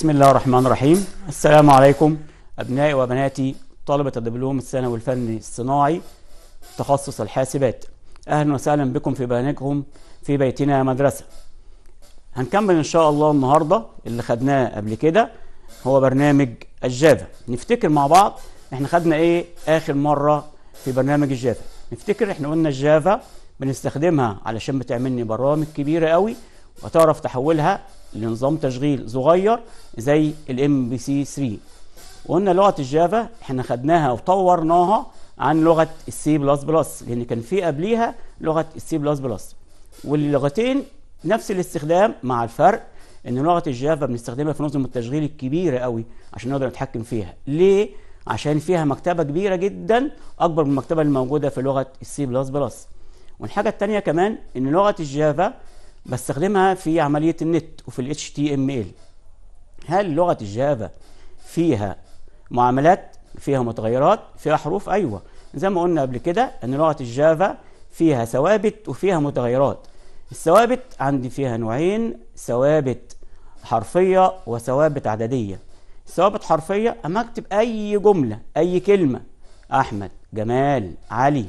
بسم الله الرحمن الرحيم السلام عليكم أبنائي وبناتي طلبة الدبلوم الثانوي الفني الصناعي تخصص الحاسبات أهلا وسهلا بكم في برنامجكم في بيتنا مدرسة هنكمل إن شاء الله النهاردة اللي خدناه قبل كده هو برنامج الجافا نفتكر مع بعض احنا خدنا ايه آخر مرة في برنامج الجافا نفتكر احنا قلنا الجافا بنستخدمها علشان بتعملني برامج كبيرة قوي وتعرف تحولها لنظام تشغيل صغير زي الام بي سي 3 وقلنا لغه الجافا احنا خدناها وطورناها عن لغه السي بلس بلس لان كان في قبليها لغه السي بلس بلس واللغتين نفس الاستخدام مع الفرق ان لغه الجافا بنستخدمها في نظم التشغيل الكبيره قوي عشان نقدر نتحكم فيها ليه عشان فيها مكتبه كبيره جدا اكبر من المكتبه الموجوده في لغه السي بلس بلس والحاجه الثانيه كمان ان لغه الجافا بستخدمها في عملية النت وفي ال HTML هل لغة الجافا فيها معاملات فيها متغيرات فيها حروف أيوة زي ما قلنا قبل كده أن لغة الجافا فيها ثوابت وفيها متغيرات الثوابت عندي فيها نوعين ثوابت حرفية وثوابت عددية ثوابت حرفية أما أكتب أي جملة أي كلمة أحمد جمال علي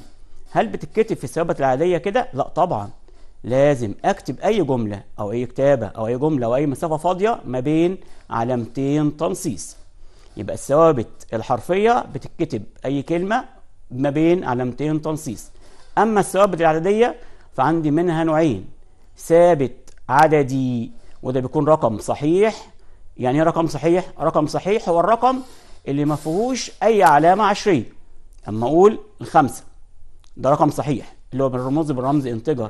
هل بتتكتب في الثوابت العادية كده؟ لا طبعا لازم اكتب اي جمله او اي كتابه او اي جمله او اي مسافه فاضيه ما بين علامتين تنصيص يبقى الثوابت الحرفيه بتتكتب اي كلمه ما بين علامتين تنصيص اما الثوابت العدديه فعندي منها نوعين ثابت عددي وده بيكون رقم صحيح يعني ايه رقم صحيح رقم صحيح هو الرقم اللي ما فيهوش اي علامه عشريه اما اقول الخمسه ده رقم صحيح اللي هو بالرموز بالرمز انتجر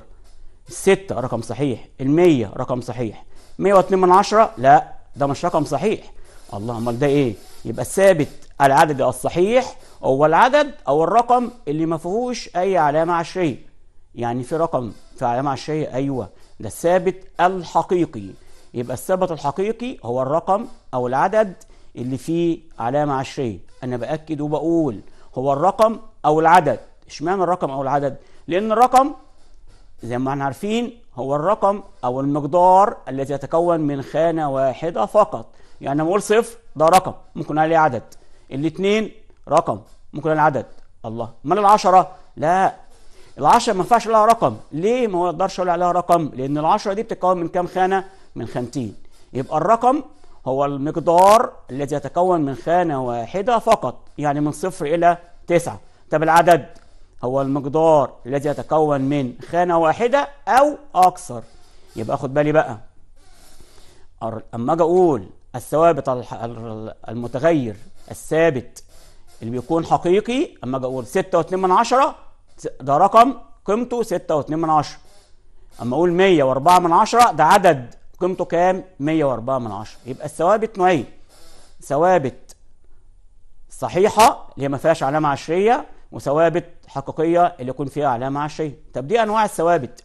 الستة رقم صحيح المية رقم صحيح مية واتنين من عشرة لا ده مش رقم صحيح الله امال ده ايه يبقى الثابت العدد الصحيح هو العدد او الرقم اللي ما فيهوش اي علامه عشريه يعني في رقم في علامه عشريه ايوه ده الثابت الحقيقي يبقى الثابت الحقيقي هو الرقم او العدد اللي فيه علامه عشريه انا باكد وبقول هو الرقم او العدد اشمعنى الرقم او العدد لان الرقم زي ما احنا عارفين هو الرقم او المقدار الذي يتكون من خانه واحده فقط يعني لما اقول صفر ده رقم ممكن عليه عدد الاثنين رقم ممكن عليه عدد الله امال العشره لا العشره ما ينفعش لها رقم ليه ما اقدرش اقول عليها رقم لان العشره دي بتتكون من كام خانه من خانتين يبقى الرقم هو المقدار الذي يتكون من خانه واحده فقط يعني من صفر الى تسعه طب العدد هو المقدار الذي يتكون من خانة واحدة أو أكثر يبقى أخد بالي بقى أما أجي أقول الثوابت المتغير الثابت اللي بيكون حقيقي أما أجي أقول 6.2 من عشرة ده رقم قيمته 6.2 من عشرة أما أقول 104 من عشرة ده عدد قيمته كام 104 من عشرة يبقى الثوابت نوعين ثوابت صحيحة اللي هي ما فيهاش علامة عشرية وثوابت حقيقيه اللي يكون فيها علامه على الشيء طب دي انواع الثوابت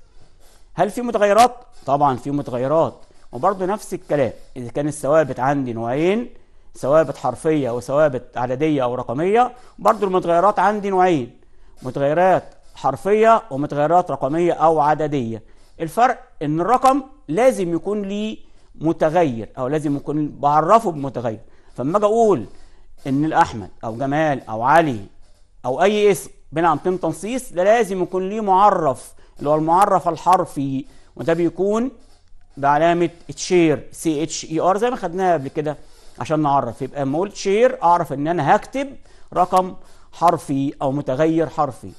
هل في متغيرات طبعا في متغيرات وبرضه نفس الكلام اذا كان الثوابت عندي نوعين ثوابت حرفيه وثوابت عدديه او رقميه برضه المتغيرات عندي نوعين متغيرات حرفيه ومتغيرات رقميه او عدديه الفرق ان الرقم لازم يكون ليه متغير او لازم يكون بعرفه بمتغير فلما اجي اقول ان الاحمد او جمال او علي او اي اسم بين عن تم تنصيص ده لازم يكون ليه معرف اللي هو المعرف الحرفي وده بيكون بعلامه تشير سي اتش اي ار زي ما خدناها قبل كده عشان نعرف يبقى لما اقول تشير اعرف ان انا هكتب رقم حرفي او متغير حرفي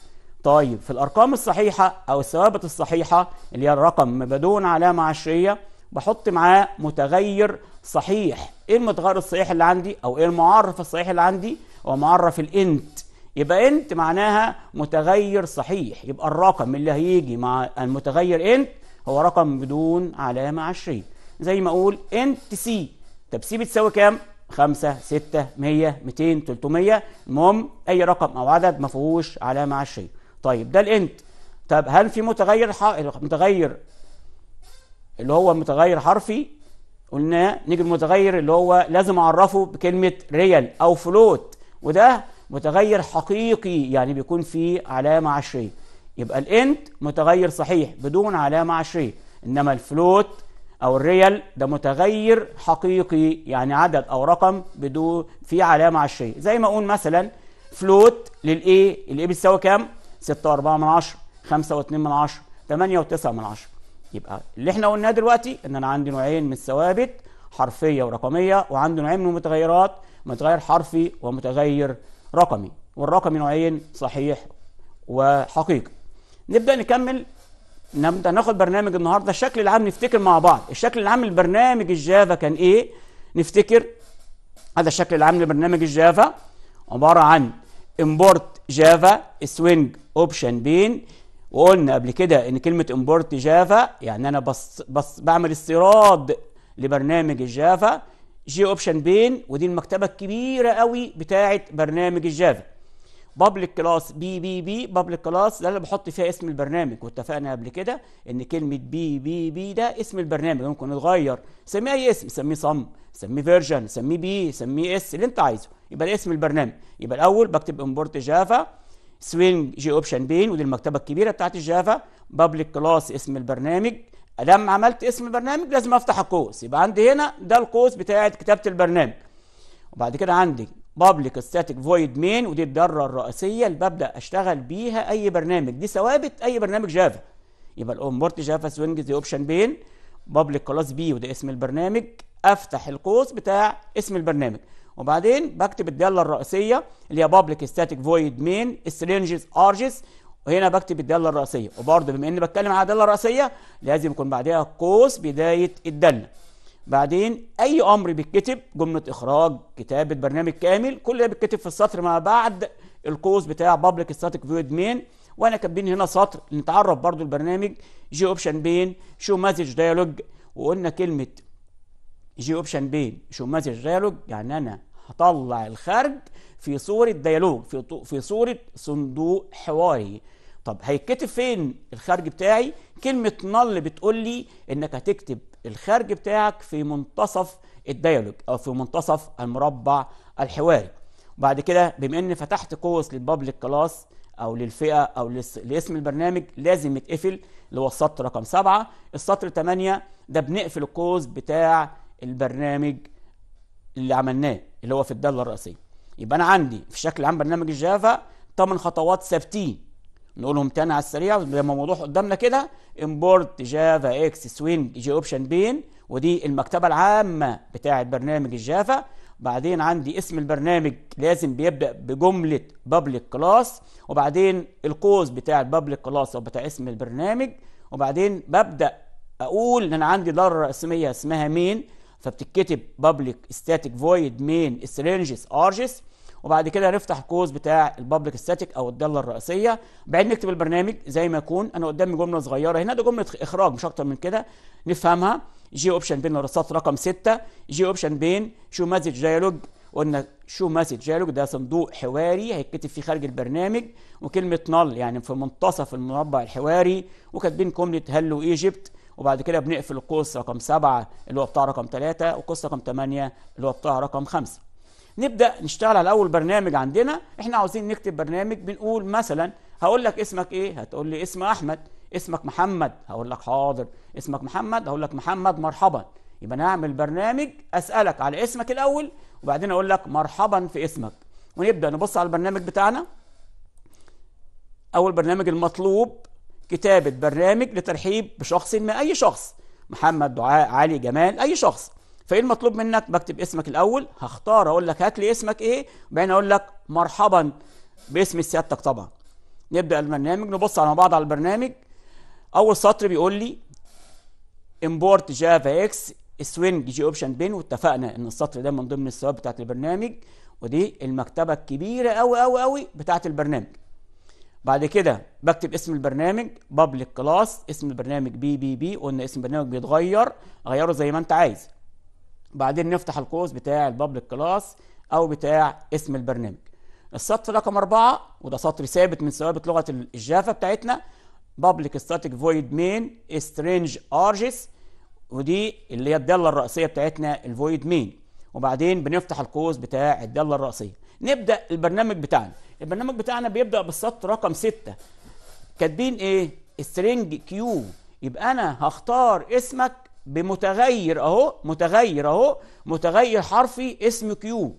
طيب في الارقام الصحيحه او الثوابت الصحيحه اللي هي الرقم بدون علامه عشريه بحط معاه متغير صحيح ايه المتغير الصحيح اللي عندي او ايه المعرف الصحيح اللي عندي هو معرف الانت يبقى انت معناها متغير صحيح يبقى الرقم اللي هيجي مع المتغير انت هو رقم بدون علامة عشرية زي ما اقول انت سي طب سي بتساوي كام؟ 5 6 100 200 300 المهم اي رقم او عدد ما فيهوش علامة عشرية طيب ده الانت طب هل في متغير ح... متغير اللي هو متغير حرفي قلناه نيجي المتغير اللي هو لازم اعرفه بكلمة ريال او فلوت وده متغير حقيقي يعني بيكون في علامة عشرية يبقى الانت متغير صحيح بدون علامة عشرية إنما الفلوت أو الريال ده متغير حقيقي يعني عدد أو رقم بدون في علامة عشرية زي ما أقول مثلا فلوت للاي الاي بتساوي كام؟ 6.4 من 10 5.2 من 10 8 و9 من 10 يبقى اللي احنا قلناه دلوقتي ان انا عندي نوعين من الثوابت حرفيه ورقميه وعندي نوعين من المتغيرات متغير حرفي ومتغير رقمي والرقمي نوعين صحيح وحقيقي نبدا نكمل نبدا ناخد برنامج النهارده الشكل العام نفتكر مع بعض الشكل العام لبرنامج الجافا كان ايه نفتكر هذا الشكل العام لبرنامج الجافا عباره عن امبورت جافا سوينج اوبشن بين وقلنا قبل كده ان كلمه امبورت جافا يعني انا بس بس بعمل استيراد لبرنامج الجافا جي اوبشن بين ودي المكتبه الكبيره قوي بتاعه برنامج الجافا بابليك كلاس بي بي بي بابليك كلاس ده اللي بحط فيها اسم البرنامج واتفقنا قبل كده ان كلمه بي بي بي ده اسم البرنامج ممكن يتغير سميه اي اسم سميه صم سميه فيرجن سميه بي سميه اس اللي انت عايزه يبقى ده اسم البرنامج يبقى الاول بكتب امبورت جافا سوينج جي اوبشن بين ودي المكتبه الكبيره بتاعت الجافا بابليك كلاس اسم البرنامج لما عملت اسم البرنامج لازم افتح القوس يبقى عندي هنا ده القوس بتاعه كتابه البرنامج وبعد كده عندي بابليك ستاتيك فويد مين ودي الدره الرئيسيه اللي ببدا اشتغل بيها اي برنامج دي ثوابت اي برنامج جافا يبقى الامبورت جافا سوينج دي اوبشن بين بابليك كلاس بي وده اسم البرنامج افتح القوس بتاع اسم البرنامج وبعدين بكتب الداله الرئيسيه اللي هي بابليك ستاتيك فويد مين سترينجز ارجس وهنا بكتب الداله الراسيه وبرضه بما اني بتكلم على الداله الراسيه لازم يكون بعدها قوس بدايه الداله بعدين اي امر بيتكتب جمله اخراج كتابه برنامج كامل كل ده بيتكتب في السطر ما بعد القوس بتاع بابليك ستاتيك فيو ادمين وانا كاتبين هنا سطر نتعرف برضو البرنامج جي اوبشن بين شو مسج ديالوج وقلنا كلمه جي اوبشن بين شو مسج ديالوج يعني انا هطلع الخارج في صوره ديالوج في في صوره صندوق حواري طب هيتكتب فين الخرج بتاعي كلمه نل بتقول لي انك هتكتب الخرج بتاعك في منتصف الديالوج او في منتصف المربع الحواري وبعد كده بما ان فتحت قوس للبابليك كلاس او للفئه او لاسم البرنامج لازم يتقفل اللي هو السطر رقم سبعة السطر تمانية ده بنقفل القوس بتاع البرنامج اللي عملناه اللي هو في الداله الرئيسيه يبقى انا عندي في شكل عام برنامج الجافا 8 خطوات ثابتين نقولهم تاني على السريع زي ما موضوع قدامنا كده امبورت جافا اكس سوينج جي اوبشن بين ودي المكتبه العامه بتاعه برنامج الجافا بعدين عندي اسم البرنامج لازم بيبدا بجمله بابليك كلاس وبعدين القوس بتاع البابليك كلاس او بتاع اسم البرنامج وبعدين ببدا اقول ان انا عندي ضرة رسمية اسمها مين فبتتكتب بابليك ستاتيك فويد مين سترينجز ارجس وبعد كده نفتح القوس بتاع البابليك ستاتيك او الداله الرئيسيه بعدين نكتب البرنامج زي ما يكون انا قدامي جمله صغيره هنا ده جمله اخراج مش اكتر من كده نفهمها جي اوبشن بين الرصاص رقم 6 جي اوبشن بين شو مسج ديالوج قلنا شو مسج ديالوج ده صندوق حواري هيتكتب فيه خارج البرنامج وكلمه نل يعني في منتصف المربع الحواري وكاتبين جمله هلو ايجيبت وبعد كده بنقفل القوس رقم 7 اللي هو بتاع رقم 3 والقوس رقم 8 اللي هو بتاع رقم 5 نبدا نشتغل على اول برنامج عندنا احنا عاوزين نكتب برنامج بنقول مثلا هقول لك اسمك ايه هتقول لي اسم احمد اسمك محمد هقول لك حاضر اسمك محمد هقول لك محمد مرحبا يبقى نعمل برنامج اسالك على اسمك الاول وبعدين اقول لك مرحبا في اسمك ونبدا نبص على البرنامج بتاعنا اول برنامج المطلوب كتابه برنامج لترحيب بشخص ما اي شخص محمد دعاء علي جمال اي شخص فايه المطلوب منك بكتب اسمك الاول هختار اقول لك هات لي اسمك ايه وبعدين اقول لك مرحبا باسم سيادتك طبعا نبدا البرنامج نبص على بعض على البرنامج اول سطر بيقول لي امبورت جافا اكس سوينج جي اوبشن بين واتفقنا ان السطر ده من ضمن الثواب بتاعت البرنامج ودي المكتبه الكبيره قوي قوي قوي بتاعت البرنامج بعد كده بكتب اسم البرنامج بابليك كلاس اسم البرنامج بي بي بي قلنا اسم البرنامج بيتغير غيره زي ما انت عايز وبعدين نفتح القوس بتاع البابليك كلاس او بتاع اسم البرنامج السطر رقم أربعة وده سطر ثابت من ثوابت لغة الجافا بتاعتنا بابليك ستاتيك فويد مين سترينج ارجس ودي اللي هي الدالة الرئيسية بتاعتنا الفويد مين وبعدين بنفتح القوس بتاع الدالة الرئيسية نبدأ البرنامج بتاعنا البرنامج بتاعنا بيبدأ بالسطر رقم ستة كاتبين ايه سترينج كيو يبقى انا هختار اسمك بمتغير اهو متغير اهو متغير حرفي اسم كيو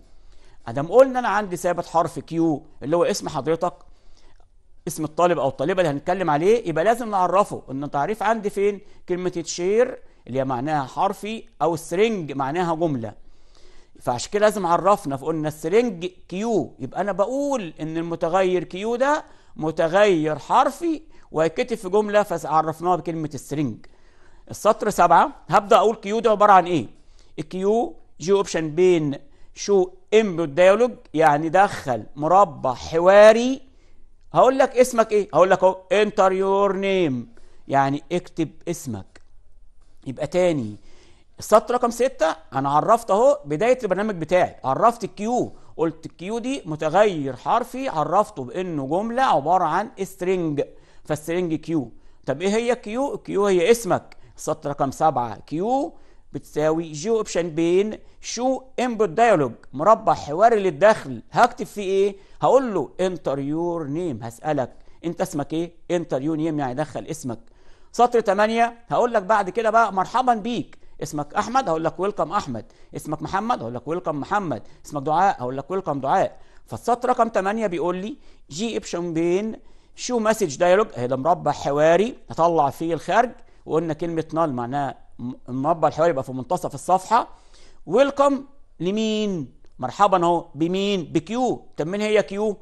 ادام قلنا انا عندي ثابت حرف كيو اللي هو اسم حضرتك اسم الطالب او الطالبه اللي هنتكلم عليه يبقى لازم نعرفه ان التعريف عندي فين كلمه تشير اللي هي معناها حرفي او سترنج معناها جمله فعشان كده لازم عرفنا فقلنا السرنج كيو يبقى انا بقول ان المتغير كيو ده متغير حرفي وهيتكتب في جمله فعرفناها بكلمه السرنج السطر سبعة هبدأ أقول كيو ده عبارة عن إيه الكيو جي أوبشن بين شو انبوت دايلوج يعني دخل مربع حواري هقول لك اسمك ايه هقول لك اهو انتر يور نيم يعني اكتب اسمك يبقى تاني السطر رقم ستة انا عرفت اهو بداية البرنامج بتاعي عرفت الكيو قلت الكيو دي متغير حرفي عرفته بانه جملة عبارة عن سترنج فالسترنج كيو طب ايه هي كيو كيو هي اسمك سطر رقم 7 كيو بتساوي جي اوبشن بين شو انبوت دايلوج مربع حواري للدخل هكتب فيه ايه هقول له انتر يور نيم هسالك انت اسمك ايه انتر يور نيم يعني دخل اسمك سطر 8 هقول لك بعد كده بقى مرحبا بيك اسمك احمد هقول لك ويلكم احمد اسمك محمد هقول لك ويلكم محمد اسمك دعاء هقول لك ويلكم دعاء فالسطر رقم 8 بيقول لي جي اوبشن بين شو مسج دايلوج هي ده مربع حواري هطلع فيه الخارج وقلنا كلمه نال معناها المربع الحواري يبقى في منتصف الصفحه ويلكم لمين مرحبا اهو بمين بكيو طب مين هي كيو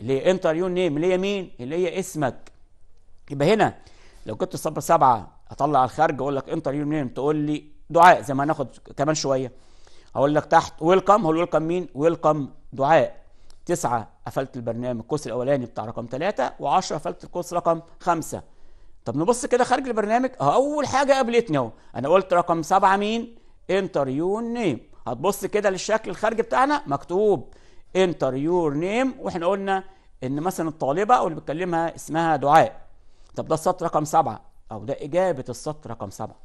اللي هي انتر يور نيم اللي هي مين اللي هي اسمك يبقى هنا لو كنت صبر سبعه اطلع على الخارج اقول لك انتر يور نيم تقول لي دعاء زي ما هناخد كمان شويه هقول لك تحت ويلكم هقول ويلكم مين ويلكم دعاء تسعة قفلت البرنامج القوس الأولاني بتاع رقم ثلاثة وعشرة قفلت القوس رقم خمسة طب نبص كده خارج البرنامج اهو اول حاجه قابلتني اهو انا قلت رقم سبعه مين انتر يور نيم هتبص كده للشكل الخارجي بتاعنا مكتوب انتر يور نيم واحنا قلنا ان مثلا الطالبه او اللي بتكلمها اسمها دعاء طب ده السطر رقم سبعه او ده اجابه السطر رقم سبعه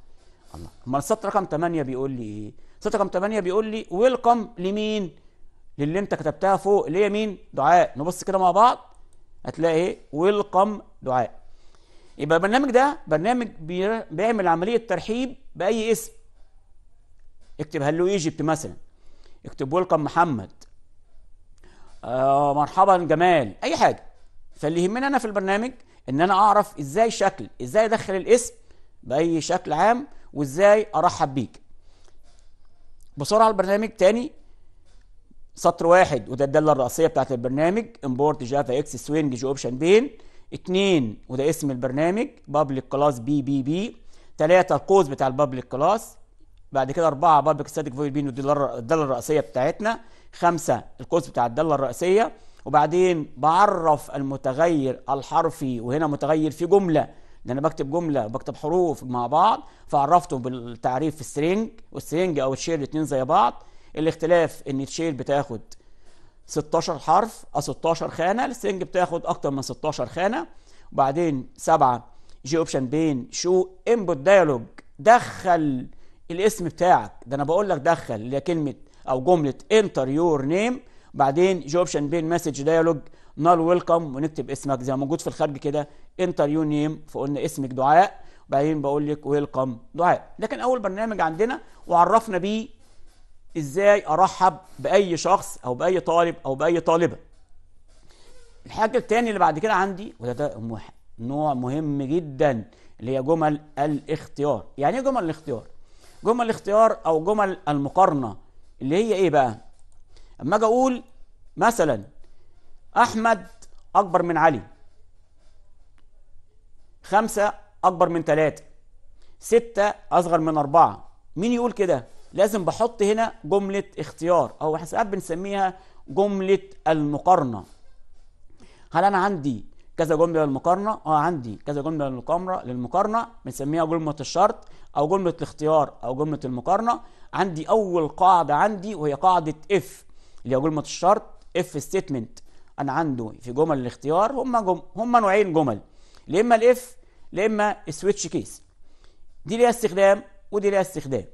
الله امال السطر رقم 8 بيقول لي ايه السطر رقم 8 بيقول لي ويلكم لمين للي انت كتبتها فوق اللي هي مين دعاء نبص كده مع بعض هتلاقي ايه ويلكم دعاء يبقى البرنامج ده برنامج بيعمل عمليه ترحيب باي اسم اكتب هلو ايجيبت مثلا اكتب ويلكم محمد آه مرحبا جمال اي حاجه فاللي يهمني انا في البرنامج ان انا اعرف ازاي شكل ازاي ادخل الاسم باي شكل عام وازاي ارحب بيك بسرعه البرنامج تاني سطر واحد وده الداله الرئيسيه بتاعت البرنامج امبورت جافا اكس سوينج اوبشن بين اتنين وده اسم البرنامج بابليك كلاس بي بي بي تلاتة القوس بتاع البابليك كلاس بعد كده أربعة بابليك ستاتيك فويد بين الدالة الرئيسية بتاعتنا خمسة القوس بتاع الدالة الرئيسية وبعدين بعرف المتغير الحرفي وهنا متغير في جملة لأن أنا بكتب جملة وبكتب حروف مع بعض فعرفته بالتعريف في السرنج والسرنج أو الشير الاتنين زي بعض الاختلاف إن الشير بتاخد 16 حرف أو 16 خانة السنج بتاخد أكتر من 16 خانة وبعدين سبعة جي أوبشن بين شو انبوت ديالوج دخل الاسم بتاعك ده أنا بقول لك دخل اللي هي كلمة أو جملة انتر يور نيم بعدين جي أوبشن بين مسج ديالوج نال ويلكم ونكتب اسمك زي ما موجود في الخارج كده انتر يور نيم فقلنا اسمك دعاء وبعدين بقول لك ويلكم دعاء ده كان أول برنامج عندنا وعرفنا بيه ازاي ارحب باي شخص او باي طالب او باي طالبه الحاجه الثانيه اللي بعد كده عندي وده ده نوع مهم جدا اللي هي جمل الاختيار يعني ايه جمل الاختيار جمل الاختيار او جمل المقارنه اللي هي ايه بقى اما اجي اقول مثلا احمد اكبر من علي خمسة أكبر من ثلاثة ستة أصغر من أربعة مين يقول كده لازم بحط هنا جملة اختيار أو احنا ساعات بنسميها جملة المقارنة هل أنا عندي كذا جملة للمقارنة؟ أه عندي كذا جملة للمقارنة للمقارنة بنسميها جملة الشرط أو جملة الاختيار أو جملة المقارنة عندي أول قاعدة عندي وهي قاعدة إف اللي هي جملة الشرط إف ستيتمنت أنا عنده في جمل الاختيار هما جم... هما نوعين جمل يا إما الإف يا إما السويتش كيس دي ليها استخدام ودي ليها استخدام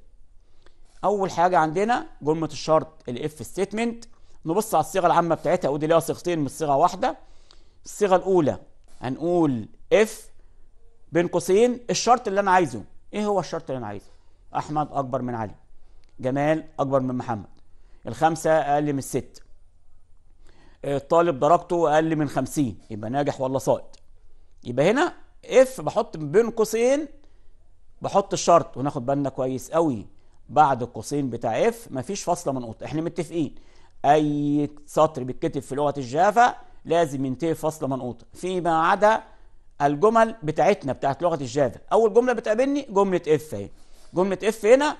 اول حاجه عندنا جمله الشرط الاف ستيتمنت نبص على الصيغه العامه بتاعتها ودي ليها صيغتين مش صيغه واحده الصيغه الاولى هنقول اف بين قوسين الشرط اللي انا عايزه ايه هو الشرط اللي انا عايزه احمد اكبر من علي جمال اكبر من محمد الخمسه اقل من الست آه، الطالب درجته اقل من 50 يبقى ناجح ولا صائد يبقى هنا اف بحط بين قوسين بحط الشرط وناخد بالنا كويس قوي بعد القوسين بتاع اف مفيش فاصله منقوطه احنا متفقين اي سطر بيتكتب في لغه الجافا لازم ينتهي فاصله منقوطه فيما عدا الجمل بتاعتنا بتاعت لغه الجافا اول جمله بتقابلني جمله اف اهي جمله اف هنا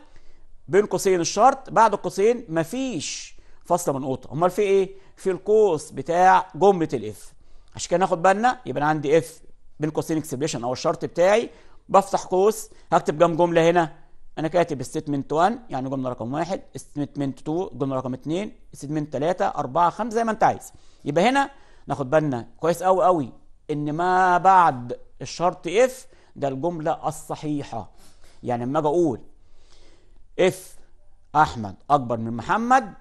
بين قوسين الشرط بعد القوسين مفيش فاصله منقوطه امال في ايه في القوس بتاع جمله الاف عشان كده ناخد بالنا يبقى انا عندي اف بين قوسين اكسبريشن او الشرط بتاعي بفتح قوس هكتب كام جمله هنا انا كاتب ستمنت 1 يعني جمله رقم 1 ستمنت 2 جمله رقم 2 ستمنت 3 4 5 زي ما انت عايز يبقى هنا ناخد بالنا كويس قوي قوي ان ما بعد الشرط اف ده الجمله الصحيحه يعني لما اجي اقول اف احمد اكبر من محمد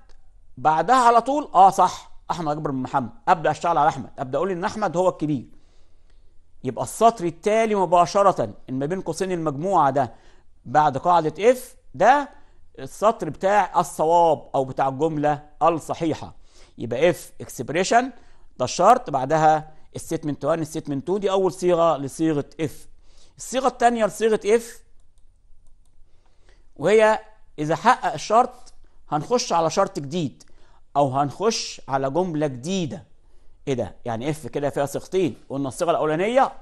بعدها على طول اه صح احمد اكبر من محمد ابدا اشتغل على احمد ابدا اقول ان احمد هو الكبير يبقى السطر التالي مباشره إن ما بين قوسين المجموعه ده بعد قاعدة إف ده السطر بتاع الصواب أو بتاع الجملة الصحيحة يبقى إف إكسبريشن ده الشرط بعدها الستمنت 1 الستمنت 2 دي أول صيغة لصيغة إف الصيغة الثانية لصيغة إف وهي إذا حقق الشرط هنخش على شرط جديد أو هنخش على جملة جديدة إيه ده؟ يعني إف كده فيها صيغتين قلنا الصيغة الأولانية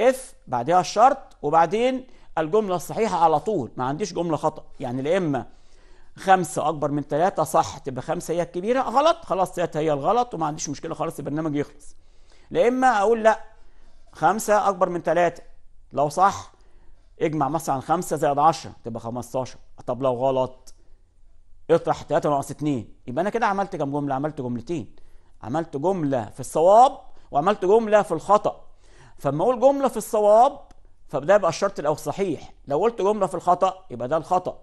إف بعدها الشرط وبعدين الجملة الصحيحة على طول ما عنديش جملة خطأ يعني لا إما خمسة أكبر من ثلاثة صح تبقى خمسة هي الكبيرة غلط خلاص ثلاثة هي الغلط وما عنديش مشكلة خلاص البرنامج يخلص لا إما أقول لا خمسة أكبر من ثلاثة لو صح اجمع مثلا خمسة زائد عشرة تبقى خمستاشر طب لو غلط اطرح ثلاثة ناقص اثنين يبقى أنا كده عملت كم جملة عملت جملتين عملت جملة في الصواب وعملت جملة في الخطأ فلما أقول جملة في الصواب فده يبقى الشرط الاول صحيح لو قلت جمله في الخطا يبقى ده الخطا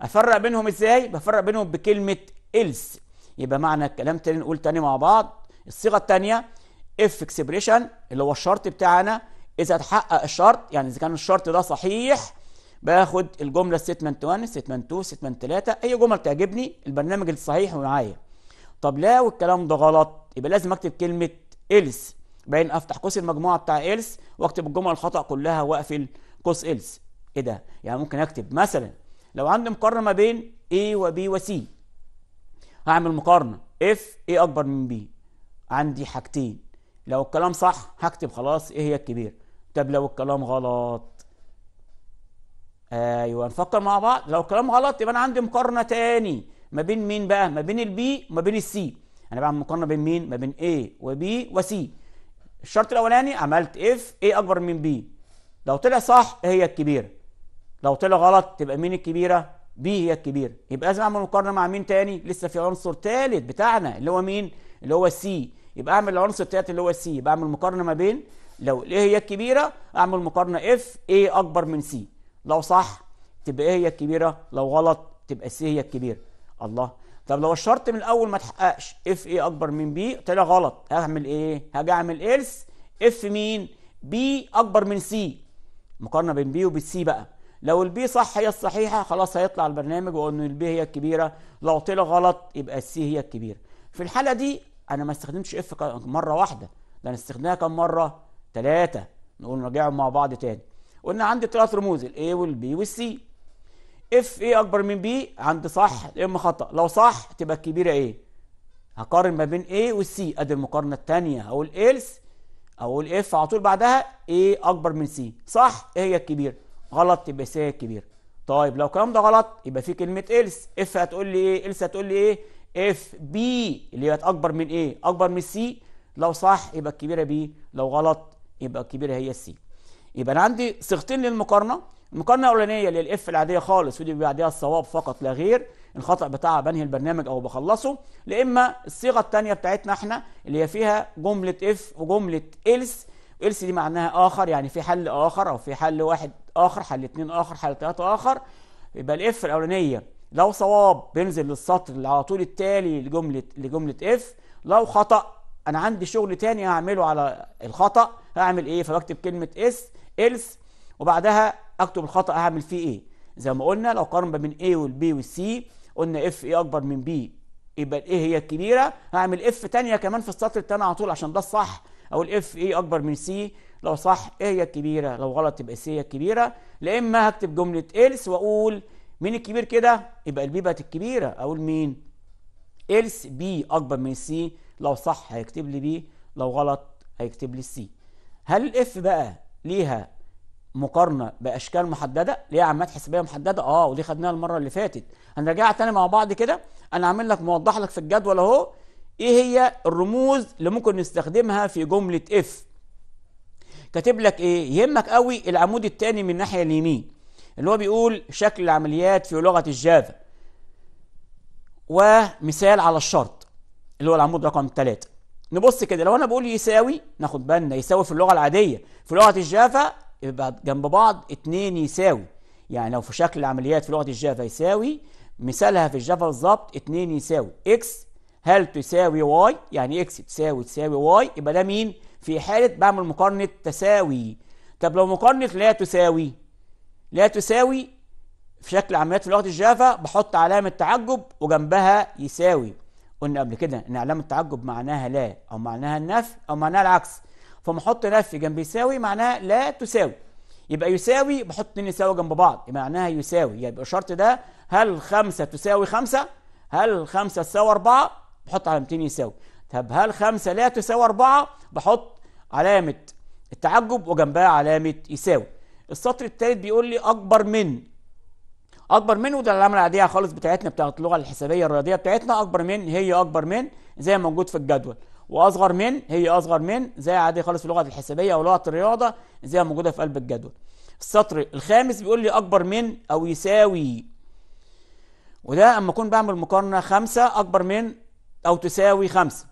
افرق بينهم ازاي بفرق بينهم بكلمه إلس يبقى معنى الكلام تاني نقول تاني مع بعض الصيغه الثانيه اف اكسبريشن اللي هو الشرط بتاعنا اذا اتحقق الشرط يعني اذا كان الشرط ده صحيح باخد الجمله ستمنت 1 ستمنت 2 ستمنت 3 اي جمل تعجبني البرنامج الصحيح معايا طب لو الكلام ده غلط يبقى لازم اكتب كلمه إلس بين افتح قوس المجموعه بتاع ايلس واكتب الجمل الخطا كلها واقفل قوس ايلس ايه ده يعني ممكن اكتب مثلا لو عندي مقارنه ما بين A و B و C هعمل مقارنه اف A اكبر من B عندي حاجتين لو الكلام صح هكتب خلاص ايه هي الكبير طب لو الكلام غلط ايوه نفكر مع بعض لو الكلام غلط يبقى انا عندي مقارنه تاني ما بين مين بقى ما بين البي وما بين السي انا بعمل مقارنه بين مين ما بين A و B و C الشرط الاولاني عملت اف ايه اكبر من بي لو طلع صح هي الكبيره لو طلع غلط تبقى مين الكبيره بي هي الكبيره يبقى لازم اعمل مقارنه مع مين تاني لسه في عنصر ثالث بتاعنا اللي هو مين اللي هو سي يبقى اعمل العنصر الثالث اللي هو سي يبقى اعمل مقارنه ما بين لو ايه هي الكبيره اعمل مقارنه اف ايه اكبر من سي لو صح تبقى ايه هي الكبيره لو غلط تبقى سي هي الكبيره الله طب لو الشرط من الاول ما اتحققش اف اي اكبر من بي طلع غلط هعمل ايه هاجي اعمل ايلس اف مين بي اكبر من سي مقارنه بين بي وبالسي بقى لو البي صح هي الصحيحه خلاص هيطلع البرنامج ان البي هي الكبيره لو طلع غلط يبقى السي هي الكبيره في الحاله دي انا ما استخدمتش اف مره واحده ده انا استخدمها كم مره ثلاثه نقول نراجعهم مع بعض تاني قلنا عندي ثلاث رموز الاي والبي والسي اف ايه اكبر من بي عند صح يا اما خطا لو صح تبقى الكبيره ايه هقارن ما بين ايه والسي ادي المقارنه الثانيه هقول ايلس اقول اف على طول بعدها ايه اكبر من سي صح ايه هي الكبير غلط يبقى سي الكبير طيب لو الكلام ده غلط يبقى في كلمه ايلس اف هتقول لي ايه ايلس هتقول لي ايه اف بي اللي هي اكبر من ايه اكبر من سي لو صح يبقى الكبيره بي لو غلط يبقى الكبيره هي السي يبقى انا عندي صيغتين للمقارنه المقارنه الاولانيه اللي الاف العاديه خالص ودي بعديها الصواب فقط لا غير الخطا بتاعها بنهي البرنامج او بخلصه لا اما الصيغه الثانيه بتاعتنا احنا اللي هي فيها جمله اف وجمله إلس إلس دي معناها اخر يعني في حل اخر او في حل واحد اخر حل اثنين اخر حل ثلاثه اخر يبقى الاف الاولانيه لو صواب بنزل للسطر اللي على طول التالي لجمله لجمله اف لو خطا انا عندي شغل تاني هعمله على الخطا هعمل ايه فبكتب كلمه اس إلس وبعدها اكتب الخطأ هعمل فيه ايه زي ما قلنا لو قارن ما بين A والB والC قلنا F ايه اكبر من B يبقى الايه هي الكبيرة هعمل F تانية كمان في السطر التاني على طول عشان ده الصح اقول F ايه اكبر من C لو صح ايه هي الكبيرة لو غلط يبقى C هي الكبيرة لا اما هكتب جملة else واقول مين الكبير كده يبقى البي بقت الكبيرة اقول مين else B اكبر من C لو صح هيكتب لي B لو غلط هيكتب لي C هل الاف بقى ليها مقارنه باشكال محدده ليها عمليات حسابيه محدده اه ودي خدناها المره اللي فاتت هنرجعها تاني مع بعض كده انا عامل لك موضح لك في الجدول اهو ايه هي الرموز اللي ممكن نستخدمها في جمله اف كاتب لك ايه يهمك قوي العمود الثاني من الناحيه اليمين اللي هو بيقول شكل العمليات في لغه الجافا ومثال على الشرط اللي هو العمود رقم 3 نبص كده لو انا بقول يساوي ناخد بالنا يساوي في اللغه العاديه في لغه الجافا يبقى جنب بعض اتنين يساوي يعني لو في شكل العمليات في لغه الجافا يساوي مثالها في الجافا بالظبط اتنين يساوي اكس هل تساوي واي يعني اكس تساوي تساوي واي يبقى ده مين في حاله بعمل مقارنه تساوي طب لو مقارنه لا تساوي لا تساوي في شكل عمليات في لغه الجافا بحط علامه تعجب وجنبها يساوي قلنا قبل كده ان علامه التعجب معناها لا او معناها النفي او معناها العكس فمحط لف جنب يساوي معناها لا تساوي يبقى يساوي بحط اتنين يساوي جنب بعض معناها يساوي يعني يبقى الشرط ده هل خمسة تساوي خمسة هل خمسة تساوي أربعة بحط علامتين يساوي طب هل خمسة لا تساوي أربعة بحط علامة التعجب وجنبها علامة يساوي السطر الثالث بيقول لي أكبر من أكبر من وده العلامة العادية خالص بتاعتنا بتاعت اللغة الحسابية الرياضية بتاعتنا أكبر من هي أكبر من زي ما موجود في الجدول واصغر من هي اصغر من زي عادي خالص في اللغه الحسابيه او لغه الرياضه زي موجوده في قلب الجدول السطر الخامس بيقول لي اكبر من او يساوي وده اما اكون بعمل مقارنه خمسة اكبر من او تساوي خمسة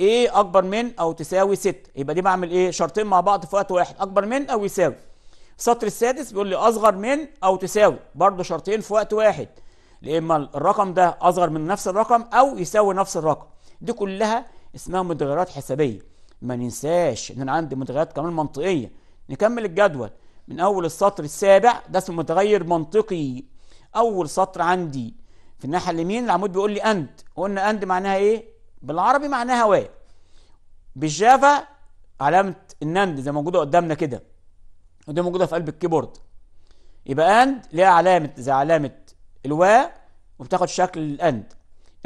ايه اكبر من او تساوي ستة يبقى دي بعمل ايه شرطين مع بعض في وقت واحد اكبر من او يساوي السطر السادس بيقول لي اصغر من او تساوي برضه شرطين في وقت واحد يا اما الرقم ده اصغر من نفس الرقم او يساوي نفس الرقم دي كلها اسمها متغيرات حسابيه ما ننساش ان انا عندي متغيرات كمان منطقيه نكمل الجدول من اول السطر السابع ده اسمه متغير منطقي اول سطر عندي في الناحيه اليمين العمود بيقول لي اند قلنا اند معناها ايه بالعربي معناها واي بالجافا علامه النند زي موجوده قدامنا كده ودي موجوده في قلب الكيبورد يبقى اند ليها علامه زي علامه الوا وبتاخد شكل الاند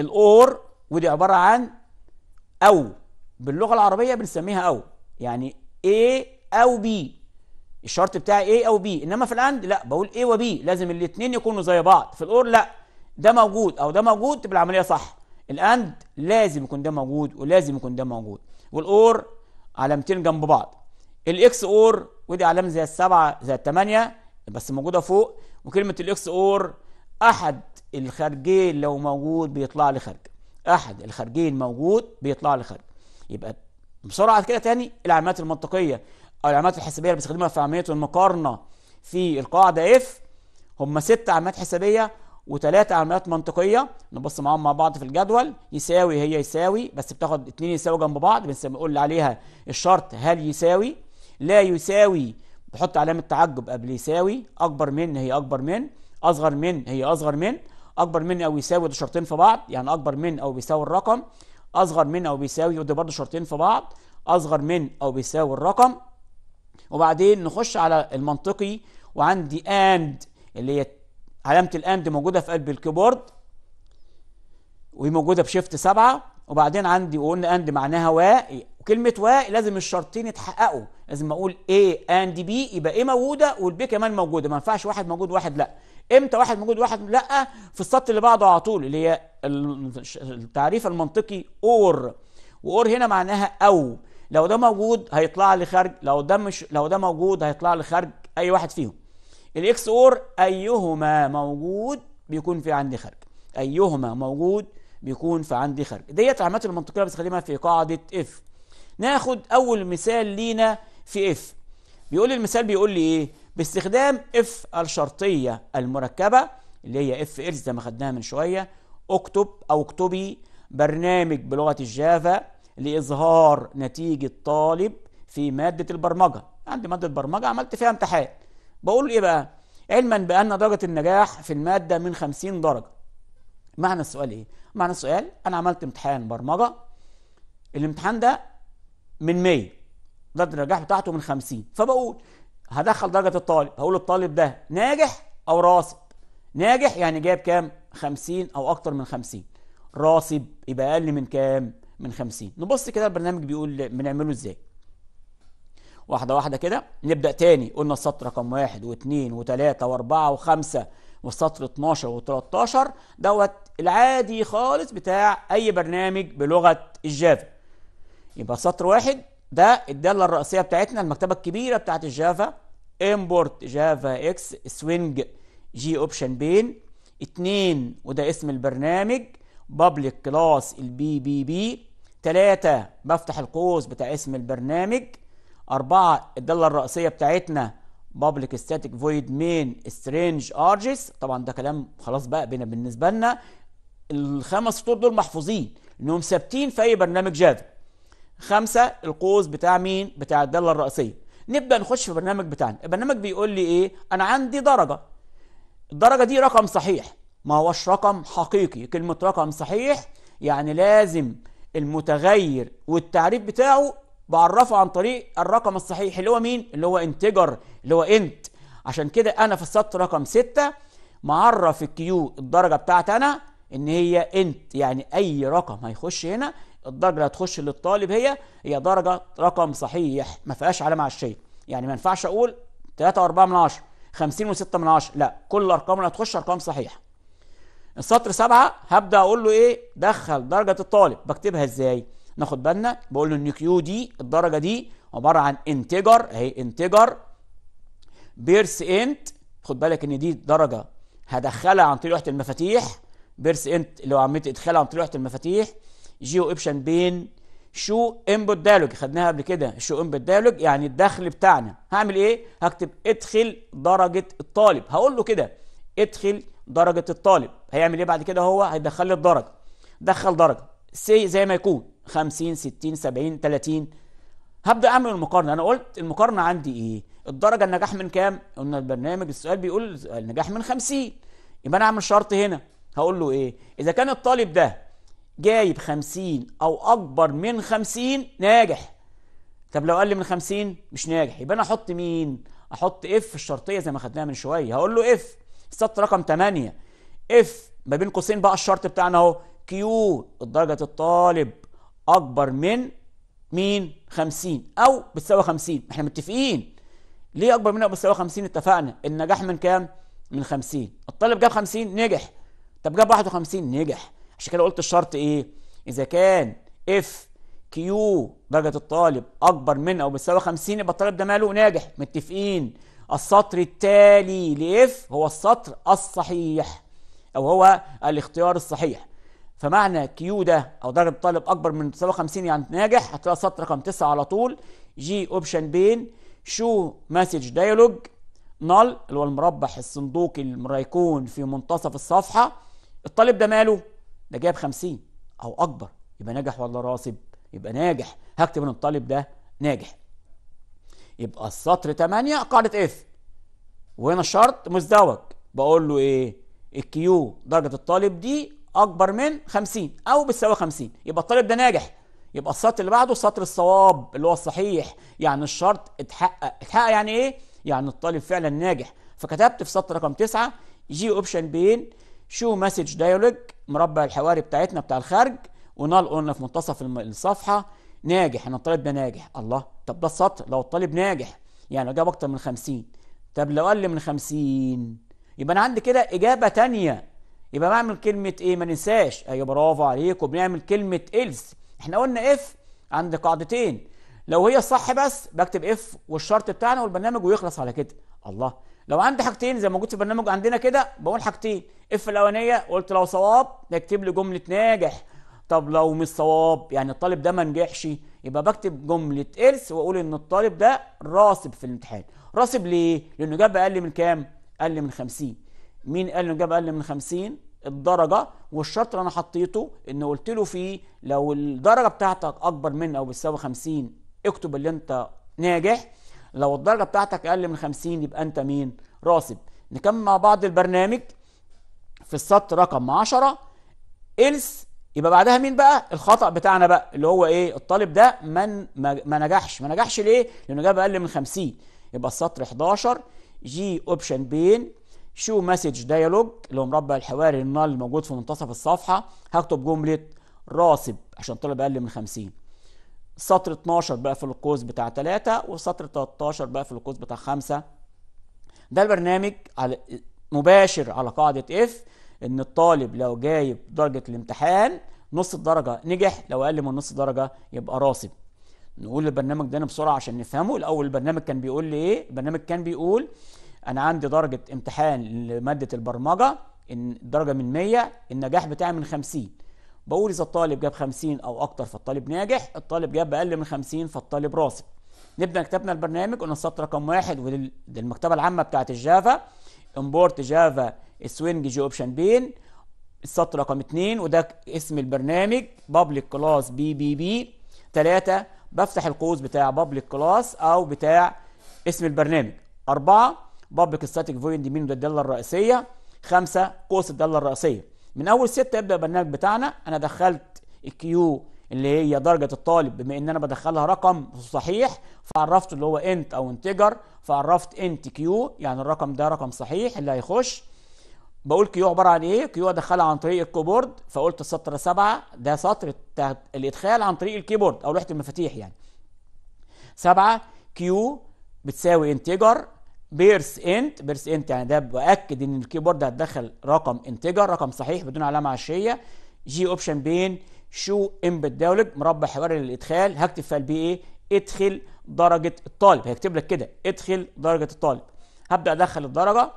الاور ودي عباره عن أو باللغة العربية بنسميها أو يعني اي أو بي الشرط بتاعي اي أو بي إنما في الأند لا بقول اي وبي لازم الاتنين يكونوا زي بعض في الأور لا ده موجود أو ده موجود تبقى العملية صح الأند لازم يكون ده موجود ولازم يكون ده موجود والأور علامتين جنب بعض الإكس أور ودي علامة زي السبعة زي الثمانية بس موجودة فوق وكلمة الإكس أور أحد الخارجين لو موجود بيطلع لي خارج احد الخارجين موجود بيطلع خارج يبقى بسرعه كده تاني العلامات المنطقيه او العلامات الحسابيه اللي بنستخدمها في عمليه المقارنه في القاعده اف هم ست علامات حسابيه وثلاثة علامات منطقية نبص معاهم مع بعض في الجدول يساوي هي يساوي بس بتاخد اتنين يساوي جنب بعض بنقول عليها الشرط هل يساوي لا يساوي بحط علامة تعجب قبل يساوي أكبر من هي أكبر من أصغر من هي أصغر من اكبر من او يساوي ده شرطين في بعض يعني اكبر من او بيساوي الرقم اصغر من او بيساوي ده برضه شرطين في بعض اصغر من او بيساوي الرقم وبعدين نخش على المنطقي وعندي اند اللي هي علامه الاند موجوده في قلب الكيبورد وهي موجوده بشيفت 7 وبعدين عندي وقلنا اند معناها و وكلمه و لازم الشرطين يتحققوا لازم اقول A اند B يبقى A موجوده والبي كمان موجوده ما ينفعش واحد موجود واحد لا امتى واحد موجود واحد لا في السطر اللي بعده على طول اللي هي التعريف المنطقي اور واور هنا معناها او لو ده موجود هيطلع لي خارج لو ده مش لو ده موجود هيطلع لي خارج اي واحد فيهم الاكس اور ايهما موجود بيكون في عندي خارج ايهما موجود بيكون في عندي خارج ديت العلامات المنطقيه بستخدمها في قاعده اف ناخد اول مثال لينا في اف بيقول لي المثال بيقول لي ايه باستخدام اف الشرطية المركبة اللي هي اف إلز زي ما خدناها من شوية اكتب أو اكتبي برنامج بلغة الجافا لإظهار نتيجة طالب في مادة البرمجة عندي مادة برمجة عملت فيها امتحان بقول إيه بقى علما بأن درجة النجاح في المادة من 50 درجة معنى السؤال إيه؟ معنى السؤال أنا عملت امتحان برمجة الامتحان ده من 100 درجه النجاح بتاعته من 50 فبقول هدخل درجة الطالب هقول الطالب ده ناجح أو راسب ناجح يعني جايب كام 50 أو أكتر من 50 راسب يبقى أقل من كام من 50 نبص كده البرنامج بيقول بنعمله إزاي واحدة واحدة كده نبدأ تاني قلنا السطر رقم واحد واثنين وثلاثة واربعة وخمسة والسطر 12 و13 دوت العادي خالص بتاع أي برنامج بلغة الجافا يبقى سطر واحد ده الدالة الرئيسية بتاعتنا المكتبة الكبيرة بتاعت الجافا import جافا اكس swing جي اوبشن بين اتنين وده اسم البرنامج public كلاس البي بي بي تلاتة بفتح القوس بتاع اسم البرنامج أربعة الدالة الرئيسية بتاعتنا public static void main strange ارجس طبعا ده كلام خلاص بقى بينا بالنسبة لنا الخمس سطور دول محفوظين انهم ثابتين في اي برنامج جافا خمسة القوس بتاع مين بتاع الدالة الرئيسية نبدا نخش في البرنامج بتاعنا البرنامج بيقول لي ايه انا عندي درجه الدرجه دي رقم صحيح ما هوش رقم حقيقي كلمه رقم صحيح يعني لازم المتغير والتعريف بتاعه بعرفه عن طريق الرقم الصحيح اللي هو مين اللي هو انتجر اللي هو انت عشان كده انا في السطر رقم 6 معرف الكيو الدرجه بتاعتي انا ان هي انت يعني اي رقم هيخش هنا الدرجه اللي هتخش للطالب هي هي درجه رقم صحيح ما فيهاش علامه على الشيء يعني ما ينفعش اقول 3 و4 من 10 50 و6 من 10 لا كل الارقام اللي هتخش ارقام صحيحه السطر سبعة هبدا اقول له ايه دخل درجه الطالب بكتبها ازاي ناخد بالنا بقول له ان كيو دي الدرجه دي عباره عن انتجر اهي انتجر بيرس انت خد بالك ان دي درجه هدخلها عن طريق لوحه المفاتيح بيرس انت اللي هو عمليه ادخالها عن طريق لوحه المفاتيح جيو اوبشن بين شو انبوت دايلوج خدناها قبل كده شو انبوت دايلوج يعني الدخل بتاعنا هعمل ايه هكتب ادخل درجه الطالب هقول له كده ادخل درجه الطالب هيعمل ايه بعد كده هو هيدخل لي الدرجه دخل درجه سي زي ما يكون 50 60 70 30 هبدا اعمل المقارنه انا قلت المقارنه عندي ايه الدرجه النجاح من كام قلنا البرنامج السؤال بيقول النجاح من 50 يبقى انا اعمل شرط هنا هقول له ايه اذا كان الطالب ده جايب خمسين أو أكبر من خمسين ناجح طب لو أقل من خمسين مش ناجح يبقى أنا أحط مين؟ أحط اف الشرطية زي ما خدناها من شوية هقول له اف سط رقم 8 اف ما بين قوسين بقى الشرط بتاعنا أهو كيو درجة الطالب أكبر من مين؟ 50 أو بتساوي 50 احنا متفقين ليه أكبر من أو بتساوي 50 اتفقنا النجاح من كام؟ من 50 الطالب جاب 50 نجح طب جاب 51 نجح عشان كده قلت الشرط ايه اذا كان اف كيو درجه الطالب اكبر من او بتساوي 50 يبقى الطالب ده ماله ناجح متفقين السطر التالي لاف هو السطر الصحيح او هو الاختيار الصحيح فمعنى كيو ده او درجه الطالب اكبر من تساوي 50 يعني ناجح هتلاقي السطر رقم 9 على طول جي اوبشن بين شو مسج دايلوج نال اللي هو المربع الصندوقي اللي يكون في منتصف الصفحه الطالب ده ماله ده جاب 50 او اكبر يبقى ناجح ولا راسب يبقى ناجح هكتب ان الطالب ده ناجح يبقى السطر 8 قاعده اف وهنا الشرط مزدوج بقول له ايه الكيو درجه الطالب دي اكبر من 50 او بتساوي 50 يبقى الطالب ده ناجح يبقى السطر اللي بعده سطر الصواب اللي هو الصحيح يعني الشرط اتحقق اتحقق يعني ايه يعني الطالب فعلا ناجح فكتبت في سطر رقم 9 جي اوبشن بين شو مسج دايلوج مربع الحواري بتاعتنا بتاع الخارج ونال قلنا في منتصف الصفحه ناجح انا الطالب ده ناجح الله طب ده السطر لو الطالب ناجح يعني لو جاب اكتر من 50 طب لو اقل من 50 يبقى انا عندي كده اجابه ثانيه يبقى بعمل كلمه ايه ما ننساش ايوه برافو عليك وبنعمل كلمه إلز احنا قلنا اف عند قاعدتين لو هي صح بس بكتب اف والشرط بتاعنا والبرنامج ويخلص على كده الله لو عندي حاجتين زي ما موجود في البرنامج عندنا كده بقول حاجتين اف الاولانيه قلت لو صواب اكتب لي جمله ناجح طب لو مش صواب يعني الطالب ده ما نجحش يبقى بكتب جمله ايلس واقول ان الطالب ده راسب في الامتحان راسب ليه لانه جاب اقل من كام اقل من 50 مين قال انه جاب اقل من 50 الدرجه والشرط اللي انا حطيته ان قلت له فيه لو الدرجه بتاعتك اكبر من او بتساوي 50 اكتب اللي انت ناجح لو الدرجه بتاعتك اقل من 50 يبقى انت مين راسب نكمل مع بعض البرنامج في السطر رقم 10 إلس يبقى بعدها مين بقى الخطأ بتاعنا بقى اللي هو ايه الطالب ده من ما نجحش ما نجحش ليه لانه جاب اقل من 50 يبقى السطر 11 جي اوبشن بين شو مسج ديالوج اللي هو مربع الحواري النال الموجود في منتصف الصفحه هكتب جمله راسب عشان طلب اقل من 50 سطر 12 بقى في القوس بتاع 3 وسطر 13 بقى في القوس بتاع 5 ده البرنامج على مباشر على قاعدة اف ان الطالب لو جايب درجة الامتحان نص الدرجة نجح لو اقل من نص درجة يبقى راسب نقول البرنامج ده بسرعة عشان نفهمه الاول البرنامج كان بيقول لي ايه البرنامج كان بيقول انا عندي درجة امتحان لمادة البرمجة ان الدرجة من 100 النجاح بتاعي من 50 بقول إذا الطالب جاب 50 أو أكتر فالطالب ناجح الطالب جاب أقل من 50 فالطالب راسب نبدأ كتابنا البرنامج قلنا السطر رقم واحد ودي المكتبة العامة بتاعت الجافا امبورت جافا سوينج جي اوبشن بين السطر رقم اثنين وده اسم البرنامج بابليك كلاس بي بي بي ثلاثة بفتح القوس بتاع بابليك كلاس او بتاع اسم البرنامج اربعة بابليك ستاتيك فويند مين ده الداله الرئيسيه خمسة قوس الداله الرئيسيه من اول ستة يبدا البرنامج بتاعنا انا دخلت الكيو اللي هي درجه الطالب بما ان انا بدخلها رقم صحيح فعرفت اللي هو انت او انتجر فعرفت انت كيو يعني الرقم ده رقم صحيح اللي هيخش بقول كيو عباره عن ايه كيو ادخلها عن طريق الكيبورد فقلت السطر سبعة ده سطر الادخال عن طريق الكيبورد او لوحه المفاتيح يعني سبعة كيو بتساوي انتجر بيرس انت بيرس انت يعني ده باكد ان الكيبورد هتدخل رقم انتجر رقم صحيح بدون علامه عشريه جي اوبشن بين شو امبت داولج مربع حواري للادخال هكتب فيها البي ايه ادخل درجه الطالب هيكتب لك كده ادخل درجه الطالب هبدا ادخل الدرجه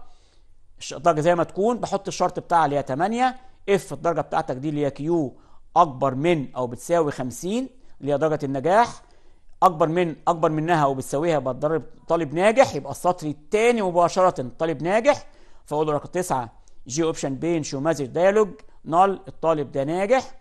الدرجه زي ما تكون بحط الشرط بتاعها اللي هي 8 اف الدرجه بتاعتك دي اللي هي كيو اكبر من او بتساوي 50 اللي هي درجه النجاح اكبر من اكبر منها وبتساويها بتضرب طالب ناجح يبقى السطر الثاني مباشره طالب ناجح فاقول رقم تسعه جي اوبشن بين شو مازر ديالوج نال الطالب ده ناجح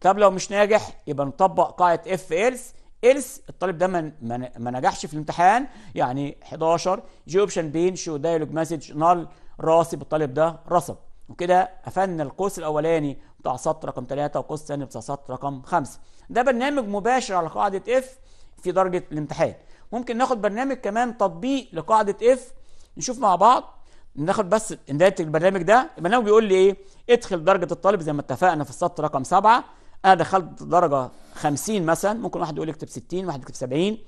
طب لو مش ناجح يبقى نطبق قاعده اف ايلس ايلس الطالب ده ما ما نجحش في الامتحان يعني 11 جي اوبشن بين شو دايلوج مسج نال راسب الطالب ده رسب وكده قفلنا القوس الاولاني بتاع سطر رقم 3 والقوس الثاني بتاع سطر رقم 5 ده برنامج مباشر على قاعده اف في درجه الامتحان ممكن ناخد برنامج كمان تطبيق لقاعده اف نشوف مع بعض ناخد بس نتائج البرنامج ده البرنامج بيقول لي ايه ادخل درجه الطالب زي ما اتفقنا في السطر رقم سبعة انا دخلت درجه 50 مثلا ممكن واحد يقول اكتب 60 واحد يكتب 70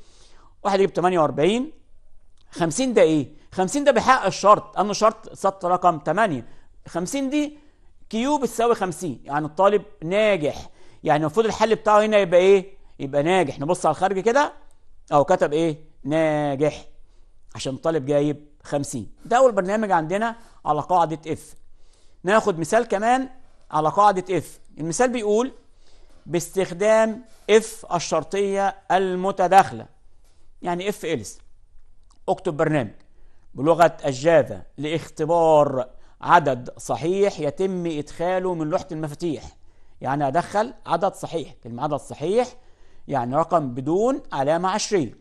واحد يكتب 48 50 ده ايه 50 ده بيحقق الشرط انه شرط سطر رقم 8 50 دي كيو بتساوي 50 يعني الطالب ناجح يعني المفروض الحل بتاعه هنا يبقى ايه يبقى ناجح نبص على الخارج كده أو كتب إيه ناجح عشان طالب جايب 50 ده أول برنامج عندنا على قاعدة إف ناخد مثال كمان على قاعدة إف المثال بيقول باستخدام إف الشرطية المتداخلة يعني إف إلس اكتب برنامج بلغة الجافا لاختبار عدد صحيح يتم إدخاله من لوحة المفاتيح يعني أدخل عدد صحيح كلمة عدد صحيح يعني رقم بدون علامة عشرية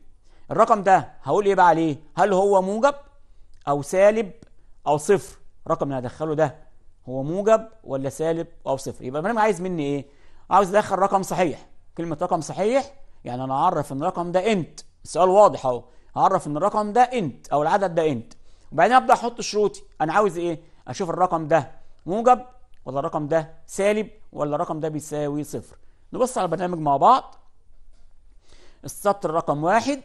الرقم ده هقول ايه بقى عليه هل هو موجب او سالب او صفر الرقم اللي هدخله ده هو موجب ولا سالب او صفر يبقى البرنامج عايز مني ايه عاوز ادخل رقم صحيح كلمة رقم صحيح يعني انا اعرف ان الرقم ده انت السؤال واضح اهو هعرف ان الرقم ده انت او العدد ده انت وبعدين ابدا احط شروطي انا عاوز ايه اشوف الرقم ده موجب ولا الرقم ده سالب ولا الرقم ده بيساوي صفر نبص على البرنامج مع بعض السطر رقم واحد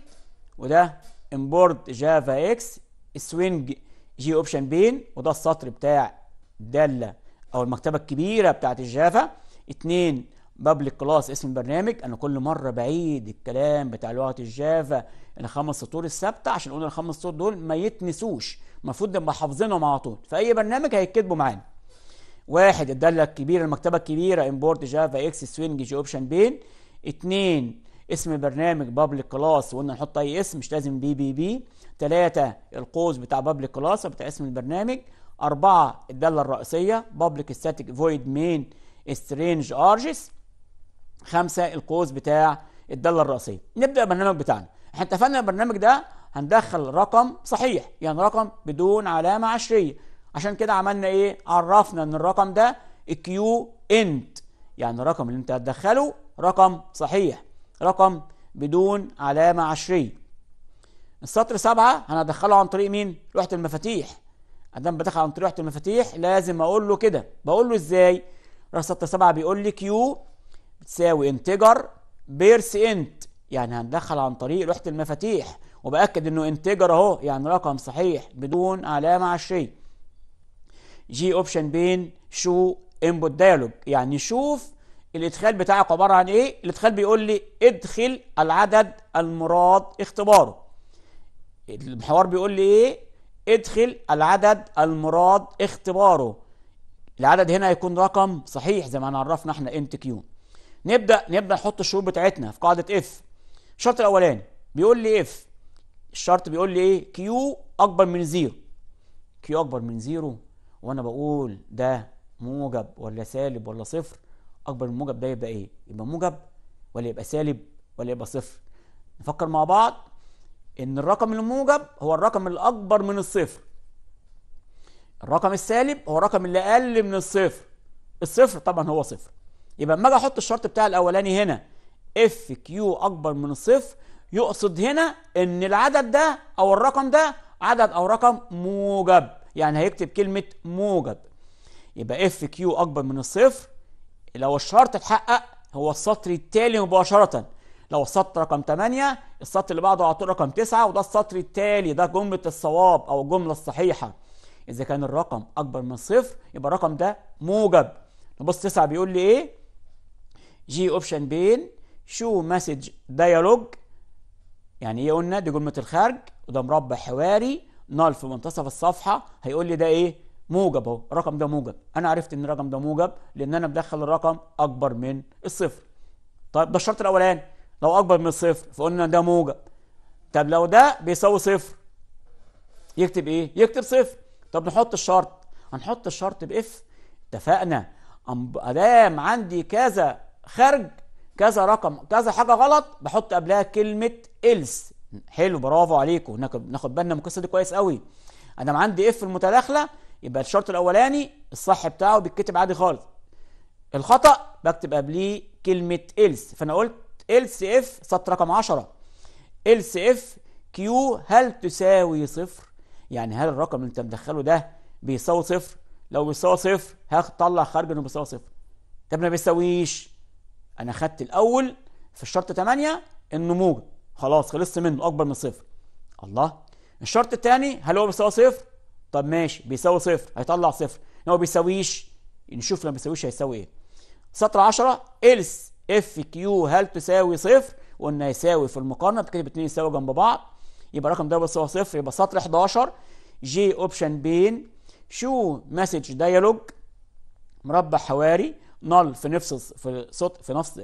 وده امبورد جافا اكس سوينج جي اوبشن بين وده السطر بتاع الداله او المكتبه الكبيره بتاعت الجافا اتنين بابليك كلاس اسم البرنامج انا كل مره بعيد الكلام بتاع لغه الجافا الخمس سطور الثابته عشان نقول الخمس سطور دول ما يتنسوش المفروض نبقى حافظينهم على طول في اي برنامج هيتكتبوا معانا واحد الداله الكبيره المكتبه الكبيره امبورت جافا اكس سوينج جي اوبشن بين اتنين اسم برنامج بابليك كلاس وقلنا نحط اي اسم مش لازم بي بي بي تلاتة القوس بتاع بابليك كلاس بتاع اسم البرنامج أربعة الداله الرئيسيه بابليك ستاتيك فويد مين سترينج ارجس خمسة القوس بتاع الداله الرئيسيه نبدا البرنامج بتاعنا احنا اتفقنا البرنامج ده هندخل رقم صحيح يعني رقم بدون علامه عشريه عشان كده عملنا ايه عرفنا ان الرقم ده كيو انت يعني الرقم اللي انت هتدخله رقم صحيح رقم بدون علامة عشرية السطر سبعة هندخله هدخله عن طريق مين؟ لوحة المفاتيح أدام بدخل عن طريق لوحة المفاتيح لازم أقول له كده بقول له إزاي؟ راح سطر سبعة بيقول لي كيو بتساوي انتجر بيرس انت يعني هندخل عن طريق لوحة المفاتيح وبأكد إنه انتجر أهو يعني رقم صحيح بدون علامة عشرية جي اوبشن بين شو انبوت دايلوج يعني شوف الادخال بتاعك عباره عن ايه الادخال بيقول لي ادخل العدد المراد اختباره المحور بيقول لي ايه ادخل العدد المراد اختباره العدد هنا هيكون رقم صحيح زي ما عرفنا احنا انت كيو نبدا نبدا نحط الشروط بتاعتنا في قاعده اف الشرط الاولاني بيقول لي اف الشرط بيقول لي ايه كيو اكبر من زيرو كيو اكبر من زيرو وانا بقول ده موجب ولا سالب ولا صفر اكبر من موجب ده يبقى ايه يبقى موجب ولا يبقى سالب ولا يبقى صفر نفكر مع بعض ان الرقم الموجب هو الرقم الاكبر من الصفر الرقم السالب هو الرقم اللي اقل من الصفر الصفر طبعا هو صفر يبقى اما اجي احط الشرط بتاع الاولاني هنا اف كيو اكبر من الصفر يقصد هنا ان العدد ده او الرقم ده عدد او رقم موجب يعني هيكتب كلمه موجب يبقى اف كيو اكبر من الصفر لو الشرط اتحقق هو السطر التالي مباشرة لو السطر رقم 8 السطر اللي بعده على طول رقم 9 وده السطر التالي ده جملة الصواب أو الجملة الصحيحة إذا كان الرقم أكبر من صفر يبقى الرقم ده موجب نبص 9 بيقول لي إيه جي أوبشن بين شو مسج ديالوج يعني إيه قلنا دي جملة الخارج وده مربع حواري نال في منتصف الصفحة هيقول لي ده إيه موجب اهو الرقم ده موجب انا عرفت ان الرقم ده موجب لان انا بدخل الرقم اكبر من الصفر طيب ده الشرط الاولاني لو اكبر من الصفر فقلنا ده موجب طب لو ده بيساوي صفر يكتب ايه يكتب صفر طب نحط الشرط هنحط الشرط باف اتفقنا ادام عندي كذا خارج كذا رقم كذا حاجه غلط بحط قبلها كلمه إلس حلو برافو عليكم ناخد بالنا من القصه دي كويس قوي انا عندي اف المتداخله يبقى الشرط الاولاني الصح بتاعه بيتكتب عادي خالص الخطا بكتب قبليه كلمه إلس فانا قلت إلس اف سطر رقم 10 إلس اف كيو هل تساوي صفر يعني هل الرقم اللي انت مدخله ده بيساوي صفر لو بيساوي صفر هطلع خارج انه بيساوي صفر طب ما بيساويش انا خدت الاول في الشرط 8 انه موجب خلاص خلصت منه اكبر من صفر الله الشرط الثاني هل هو بيساوي صفر طب ماشي بيساوي صفر هيطلع صفر لو ما بيساويش نشوف لما بيساويش هيساوي ايه سطر 10 إلس اف كيو هل تساوي صفر قلنا يساوي في المقارنه بكتب اتنين يساوي جنب بعض يبقى الرقم ده بيساوي صفر يبقى سطر 11 جي اوبشن بين شو مسج ديالوج مربع حواري نل في نفس في صوت في نفس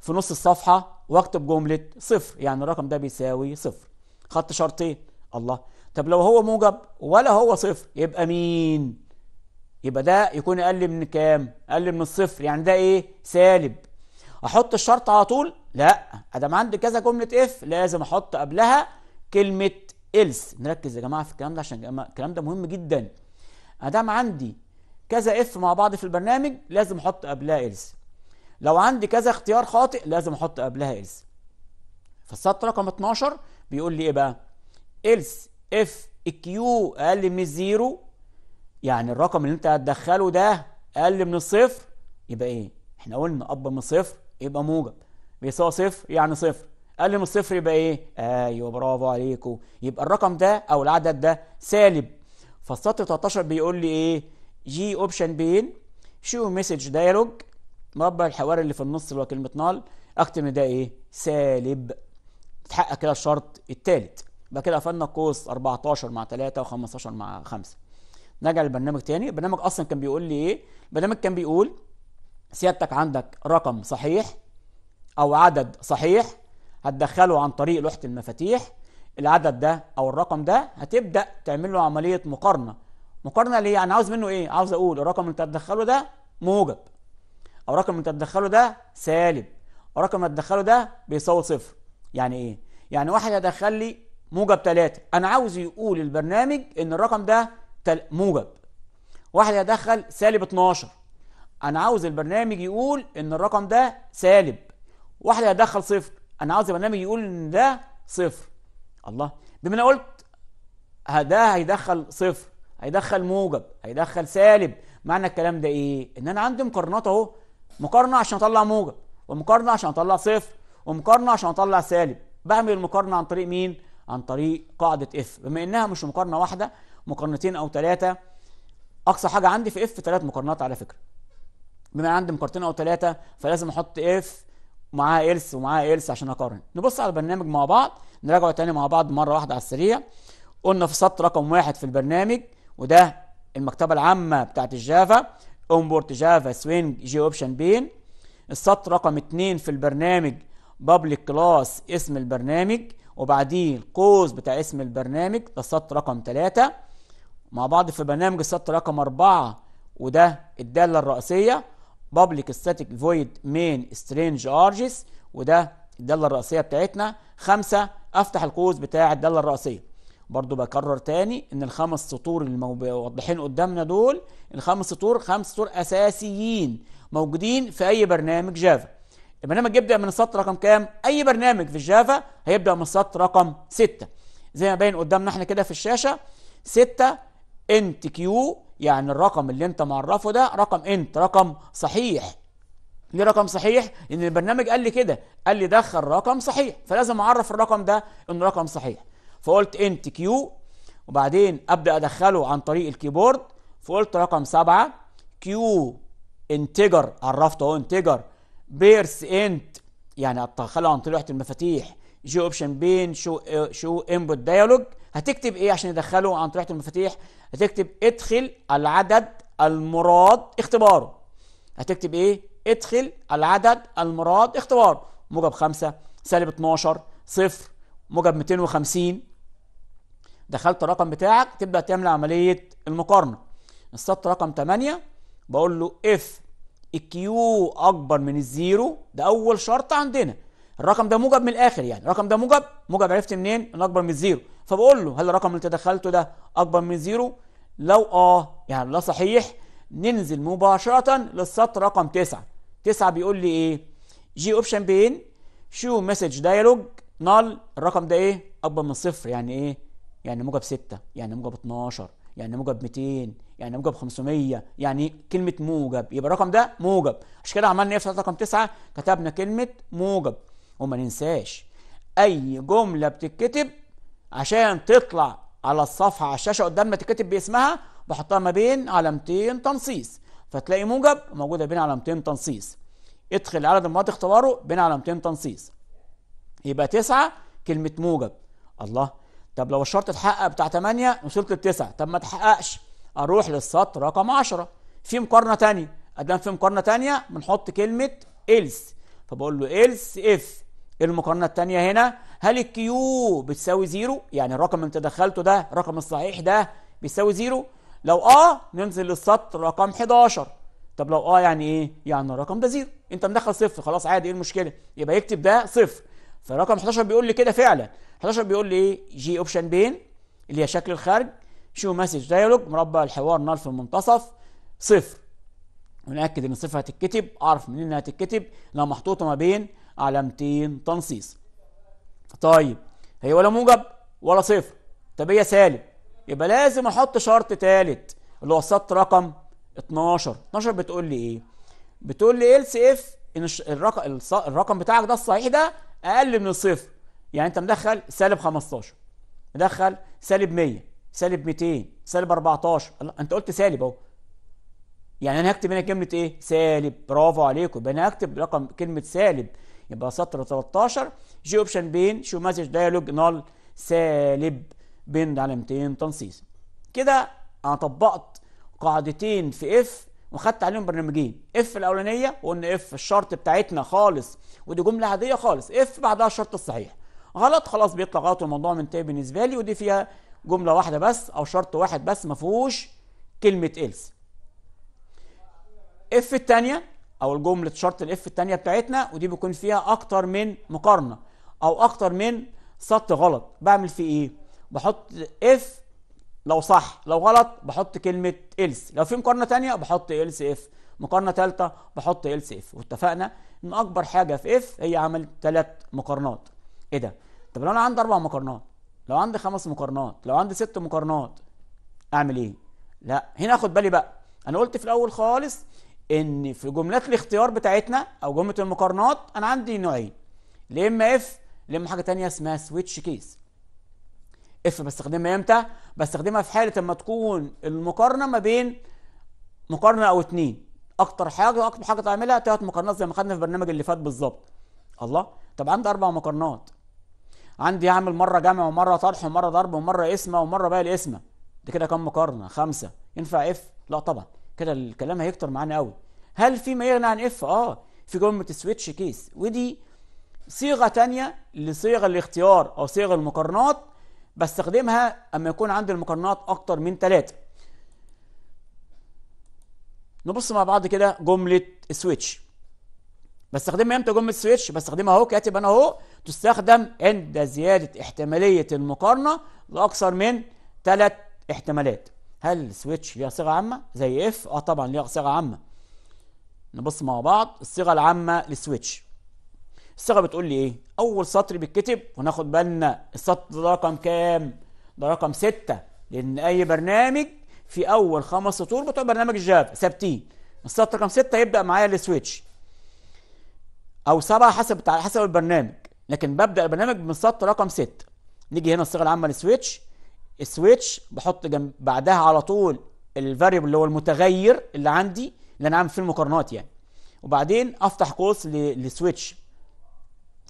في نص الصفحه واكتب جمله صفر يعني الرقم ده بيساوي صفر خط شرطين الله طب لو هو موجب ولا هو صفر يبقى مين يبقى ده يكون اقل من كام اقل من الصفر يعني ده ايه سالب احط الشرط على طول لا ادام عندي كذا جمله اف لازم احط قبلها كلمه إلس نركز يا جماعه في الكلام ده عشان الكلام ده مهم جدا ادام عندي كذا اف مع بعض في البرنامج لازم احط قبلها إلس لو عندي كذا اختيار خاطئ لازم احط قبلها إلس فالسطر رقم 12 بيقول لي ايه بقى إلس اف كيو اقل من الزيرو يعني الرقم اللي انت هتدخله ده اقل من الصفر يبقى ايه احنا قلنا اكبر من الصفر يبقى موجب بيساوي صفر يعني صفر اقل من الصفر يبقى ايه ايوه برافو عليكم يبقى الرقم ده او العدد ده سالب فالسطر 13 بيقول لي ايه جي اوبشن بين شو مسج دايلوج مربع الحوار اللي في النص اللي هو كلمه نال اكتب ان ده ايه سالب تحقق كده الشرط الثالث يبقى كده قفلنا القوس 14 مع 3 و15 مع 5 نرجع للبرنامج تاني البرنامج اصلا كان بيقول لي ايه البرنامج كان بيقول سيادتك عندك رقم صحيح او عدد صحيح هتدخله عن طريق لوحه المفاتيح العدد ده او الرقم ده هتبدا تعمل له عمليه مقارنه مقارنه ليه انا عاوز منه ايه عاوز اقول الرقم اللي انت هتدخله ده موجب او الرقم اللي انت هتدخله ده سالب الرقم اللي هتدخله ده بيساوي صفر يعني ايه يعني واحد هيدخل لي موجب ثلاثة انا عاوز يقول البرنامج ان الرقم ده موجب واحد هيدخل سالب 12 انا عاوز البرنامج يقول ان الرقم ده سالب واحد هيدخل صفر انا عاوز البرنامج يقول ان ده صفر الله بما انا قلت ده هيدخل صفر هيدخل موجب هيدخل سالب معنى الكلام ده ايه ان انا عندي مقارنات اهو مقارنه عشان اطلع موجب ومقارنه عشان اطلع صفر ومقارنه عشان اطلع سالب بعمل المقارنه عن طريق مين عن طريق قاعدة اف بما انها مش مقارنة واحدة مقارنتين او ثلاثة اقصى حاجة عندي في اف ثلاث مقارنات على فكرة بما عندي مقارنتين او ثلاثة فلازم احط اف ومعاها إلس ومعاها إلس عشان أقارن نبص على البرنامج مع بعض نراجعه تاني مع بعض مرة واحدة على السريع قلنا في سطر رقم واحد في البرنامج وده المكتبة العامة بتاعت الجافا امبورت جافا سوينج جي اوبشن بين السطر رقم اتنين في البرنامج بابليك كلاس اسم البرنامج وبعدين قوس بتاع اسم البرنامج ده السطر رقم 3 مع بعض في برنامج السطر رقم 4 وده الدالة الرئيسية public static void main سترينج أرجس وده الدالة الرئيسية بتاعتنا خمسة افتح القوس بتاع الدالة الرئيسية برضو بكرر تاني ان الخمس سطور اللي واضحين قدامنا دول الخمس سطور خمس سطور اساسيين موجودين في اي برنامج جافا البرنامج يبدأ من السطر رقم كام؟ أي برنامج في الجافا هيبدأ من السطر رقم 6 زي ما باين قدامنا احنا كده في الشاشة 6 انت كيو يعني الرقم اللي انت معرفه ده رقم انت رقم صحيح ليه رقم صحيح؟ لأن البرنامج قال لي كده قال لي دخل رقم صحيح فلازم أعرف الرقم ده إنه رقم صحيح فقلت انت كيو وبعدين أبدأ أدخله عن طريق الكيبورد فقلت رقم 7 كيو انتجر عرفته اهو انتجر بيرث انت يعني خلوا عن طريق لوحه المفاتيح جي اوبشن بين شو شو انبوت ديالوج هتكتب ايه عشان ادخله عن طريق المفاتيح هتكتب ادخل العدد المراد اختباره هتكتب ايه ادخل العدد المراد اختباره موجب 5 سالب 12 صفر موجب 250 دخلت الرقم بتاعك تبدا تعمل عمليه المقارنه السطر رقم 8 بقول له اف الكيو اكبر من الزيرو ده اول شرط عندنا الرقم ده موجب من الاخر يعني الرقم ده موجب موجب عرفت منين ان اكبر من الزيرو فبقول له هل الرقم اللي تدخلته ده اكبر من الزيرو لو اه يعني لا صحيح ننزل مباشره للسطر رقم 9 9 بيقول لي ايه جي اوبشن بين شو مسج دايلوج نال الرقم ده ايه اكبر من صفر يعني ايه يعني موجب 6 يعني موجب 12 يعني موجب 200 يعني موجب 500 يعني كلمه موجب يبقى الرقم ده موجب عشان كده عملنا ايه في رقم 9 كتبنا كلمه موجب وما ننساش اي جمله بتتكتب عشان تطلع على الصفحه على الشاشه قدامنا تتكتب باسمها بحطها ما بين علامتين تنصيص فتلاقي موجب موجوده بين علامتين تنصيص ادخل عدد المواد اختباره بين علامتين تنصيص يبقى 9 كلمه موجب الله طب لو الشرط اتحقق بتاع 8 وصلت ل 9 طب ما اتحققش اروح للسطر رقم 10 في مقارنه ثانيه ادام في مقارنه ثانيه بنحط كلمه ايلس فبقول له ايلس اف المقارنه الثانيه هنا هل الكيو بتساوي زيرو يعني الرقم اللي انت دخلته ده الرقم الصحيح ده بيساوي زيرو لو اه ننزل للسطر رقم 11 طب لو اه يعني ايه يعني الرقم ده زيرو انت مدخل صفر خلاص عادي ايه المشكله يبقى يكتب ده صفر فرقم 11 بيقول لي كده فعلا 11 بيقول لي ايه جي اوبشن بين اللي هي شكل الخارج شو مسج دايلوج مربع الحوار نال في المنتصف صفر ونأكد ان صفر هتتكتب اعرف منين انها هتتكتب لو محطوطة ما بين علامتين تنصيص طيب هي ولا موجب ولا صفر طب هي سالب يبقى لازم احط شرط ثالث اللي هو السطر رقم 12 12 بتقول لي ايه بتقول لي سي اف ان الرقم الرقم بتاعك ده الصحيح ده اقل من الصفر يعني انت مدخل سالب 15 مدخل سالب 100 سالب 200 سالب 14 الله انت قلت سالب اهو يعني انا هكتب هنا كلمه ايه سالب برافو عليكم يبقى انا هكتب رقم كلمه سالب يبقى سطر 13 جي اوبشن بين شو مسج دايلوج نال سالب بين علامتين تنصيص كده انا طبقت قاعدتين في اف وخدت عليهم برنامجين اف الاولانيه وقلنا اف الشرط بتاعتنا خالص ودي جمله عاديه خالص اف بعدها الشرط الصحيح غلط خلاص بيطلع غلط والموضوع منتهي بالنسبه لي ودي فيها جمله واحده بس او شرط واحد بس ما فيهوش كلمه إلس اف الثانيه او الجمله شرط الاف الثانيه بتاعتنا ودي بيكون فيها اكتر من مقارنه او اكتر من سط غلط بعمل فيه ايه بحط اف لو صح لو غلط بحط كلمه إلس لو في مقارنه ثانيه بحط إلس اف مقارنه ثالثه بحط إلس اف واتفقنا ان اكبر حاجه في اف هي عمل ثلاث مقارنات ايه ده طب لو انا عندي اربع مقارنات لو عندي خمس مقارنات لو عندي ست مقارنات اعمل ايه لا هنا اخد بالي بقى انا قلت في الاول خالص ان في جملات الاختيار بتاعتنا او جمله المقارنات انا عندي نوعين يا اما اف يا اما حاجه تانية اسمها سويتش كيس اف بستخدمها امتى بستخدمها في حاله اما تكون المقارنه ما بين مقارنه او اتنين اكتر حاجه اكتر حاجه تعملها تلات مقارنات زي ما خدنا في البرنامج اللي فات بالظبط الله طب عندي اربع مقارنات عندي اعمل مره جمع ومره طرح ومره ضرب ومره اسمه ومره باقي الاسمه ده كده كم مقارنه خمسة ينفع اف لا طبعا كده الكلام هيكتر معانا قوي هل في ما يغني عن اف اه في جمله سويتش كيس ودي صيغه تانية لصيغ الاختيار او صيغ المقارنات بستخدمها اما يكون عندي المقارنات اكتر من ثلاثة نبص مع بعض كده جمله سويتش بستخدمها امتى جم السويتش بستخدمها اهو كاتب انا اهو تستخدم عند زياده احتماليه المقارنه لاكثر من ثلاث احتمالات هل سويتش ليها صيغه عامه زي اف اه طبعا ليها صيغه عامه نبص مع بعض الصيغه العامه للسويتش الصيغه بتقول لي ايه اول سطر بيتكتب وناخد بالنا السطر ده رقم كام ده رقم ستة لان اي برنامج في اول خمس سطور بتوع برنامج جافا ثابتين السطر رقم ستة يبدا معايا السويتش او سبعه حسب حسب البرنامج لكن ببدا البرنامج من سطر رقم 6 نيجي هنا الصيغه العامه للسويتش السويتش بحط جنب بعدها على طول الفاريبل اللي هو المتغير اللي عندي اللي انا عامل فيه المقارنات يعني وبعدين افتح قوس للسويتش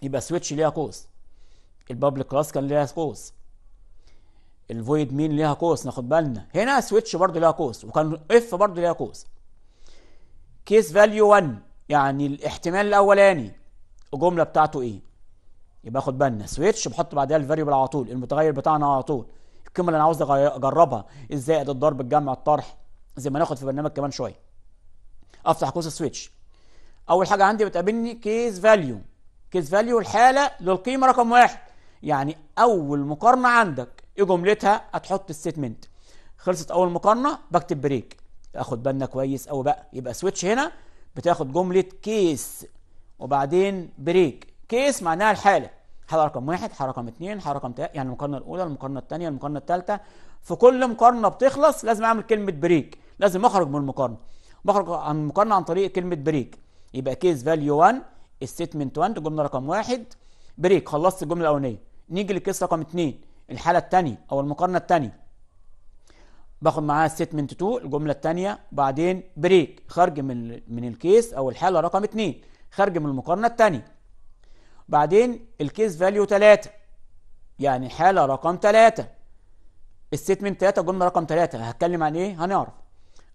يبقى سويتش ليها قوس البابليك كلاس كان ليها قوس الفويد مين ليها قوس ناخد بالنا هنا سويتش برضه ليها قوس وكان اف برضه ليها قوس كيس فاليو 1 يعني الاحتمال الاولاني الجمله بتاعته ايه يبقى خد بالنا سويتش بحط بعدها الفاريبل على طول المتغير بتاعنا على طول القيمه اللي انا عاوز اجربها الزائد الضرب الجمع الطرح زي ما ناخد في برنامج كمان شويه افتح قوس سويتش اول حاجه عندي بتقابلني كيس فاليو كيس فاليو الحاله للقيمه رقم واحد يعني اول مقارنه عندك ايه جملتها هتحط الستمنت خلصت اول مقارنه بكتب بريك اخد بالنا كويس قوي بقى يبقى سويتش هنا بتاخد جملة كيس وبعدين بريك كيس معناها الحالة حالة رقم واحد حالة رقم اتنين حالة رقم تلاتة يعني المقارنة الأولى المقارنة الثانية المقارنة الثالثة في كل مقارنة بتخلص لازم أعمل كلمة بريك لازم أخرج من المقارنة بخرج عن المقارنة عن طريق كلمة بريك يبقى كيس فاليو 1 ستيتمنت 1 جملة رقم واحد بريك خلصت الجملة الأولانية نيجي للكيس رقم اتنين الحالة الثانية أو المقارنة الثانية باخد معاها ستمنت 2 الجمله الثانيه وبعدين بريك خارج من من الكيس او الحاله رقم 2 خارج من المقارنه الثانيه بعدين الكيس فاليو 3 يعني حاله رقم 3 الستمنت 3 جمله رقم 3 هتكلم عن ايه هنعرف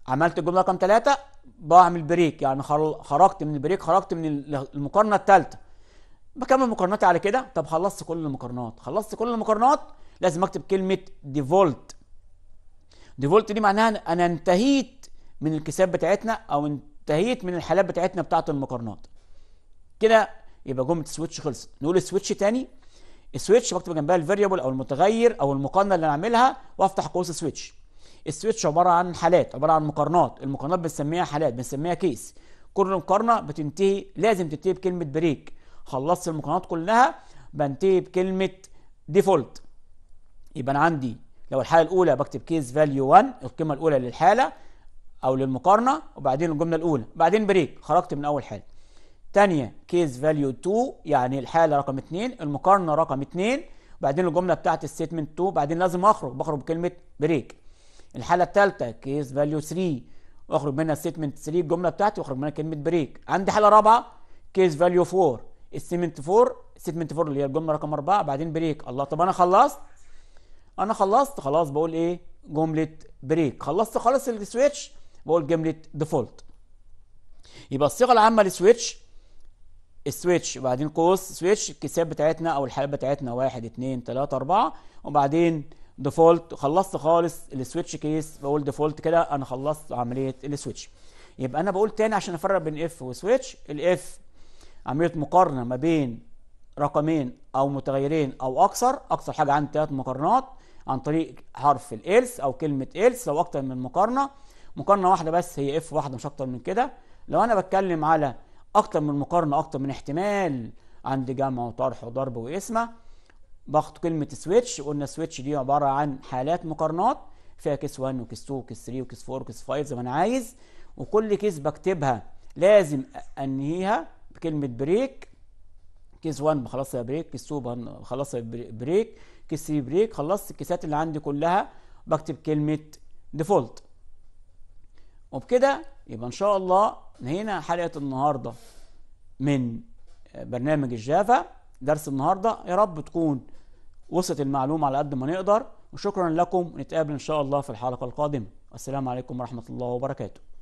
عملت الجمله رقم 3 بعمل بريك يعني خرجت من البريك خرجت من المقارنه الثالثه بكمل مقارناتي على كده طب خلصت كل المقارنات خلصت كل المقارنات لازم اكتب كلمه ديفولت ديفولت دي معناها انا انتهيت من الكساب بتاعتنا او انتهيت من الحالات بتاعتنا بتاعه المقارنات كده يبقى جمله سويتش خلصت نقول سويتش تاني السويتش بكتب جنبها الفاريبل او المتغير او المقارنه اللي انا عاملها وافتح قوس سويتش السويتش عباره عن حالات عباره عن مقارنات المقارنات بنسميها حالات بنسميها كيس كل مقارنه بتنتهي لازم تنتهي بكلمه بريك خلصت المقارنات كلها بنتهي بكلمه ديفولت يبقى انا عندي لو الحالة الأولى بكتب كيس فاليو 1 القيمة الأولى للحالة أو للمقارنة وبعدين الجملة الأولى بعدين بريك خرجت من أول حالة تانية كيس فاليو 2 يعني الحالة رقم 2 المقارنة رقم 2 بعدين الجملة بتاعت الستمنت 2 بعدين لازم أخرج بخرج بكلمة بريك الحالة الثالثة كيس فاليو 3 واخرج منها ستمنت 3 الجملة بتاعتي واخرج منها كلمة بريك عندي حالة رابعة كيس فاليو 4 الستمنت 4 ستمنت 4 اللي هي الجملة رقم 4 بعدين بريك الله طب أنا خلصت انا خلصت خلاص بقول ايه جمله بريك خلصت خالص السويتش بقول جمله ديفولت يبقى الصيغه العامه للسويتش السويتش وبعدين قوس سويتش الكيسات بتاعتنا او الحالات بتاعتنا 1 2 3 4 وبعدين ديفولت خلصت خالص السويتش كيس بقول ديفولت كده انا خلصت عمليه السويتش يبقى انا بقول تاني عشان افرق بين اف وسويتش الاف عمليه مقارنه ما بين رقمين او متغيرين او اكثر اكثر حاجه عندي ثلاث مقارنات عن طريق حرف الالس او كلمه الس لو اكتر من مقارنه مقارنه واحده بس هي اف واحده مش اكتر من كده لو انا بتكلم على اكتر من مقارنه اكتر من احتمال عندي جمع وطرح وضرب وقسمه باخد كلمه سويتش قلنا سويتش دي عباره عن حالات مقارنات فيها كيس 1 وكيس 2 وكيس 3 وكيس 4 وكيس 5 زي ما انا عايز وكل كيس بكتبها لازم انهيها بكلمه بريك كيس 1 بخلصها بريك كيس 2 بخلصها بريك كيس بريك خلصت الكيسات اللي عندي كلها بكتب كلمه ديفولت وبكده يبقى ان شاء الله نهينا حلقه النهارده من برنامج الجافا درس النهارده يا رب تكون وصلت المعلومه على قد ما نقدر وشكرا لكم ونتقابل ان شاء الله في الحلقه القادمه والسلام عليكم ورحمه الله وبركاته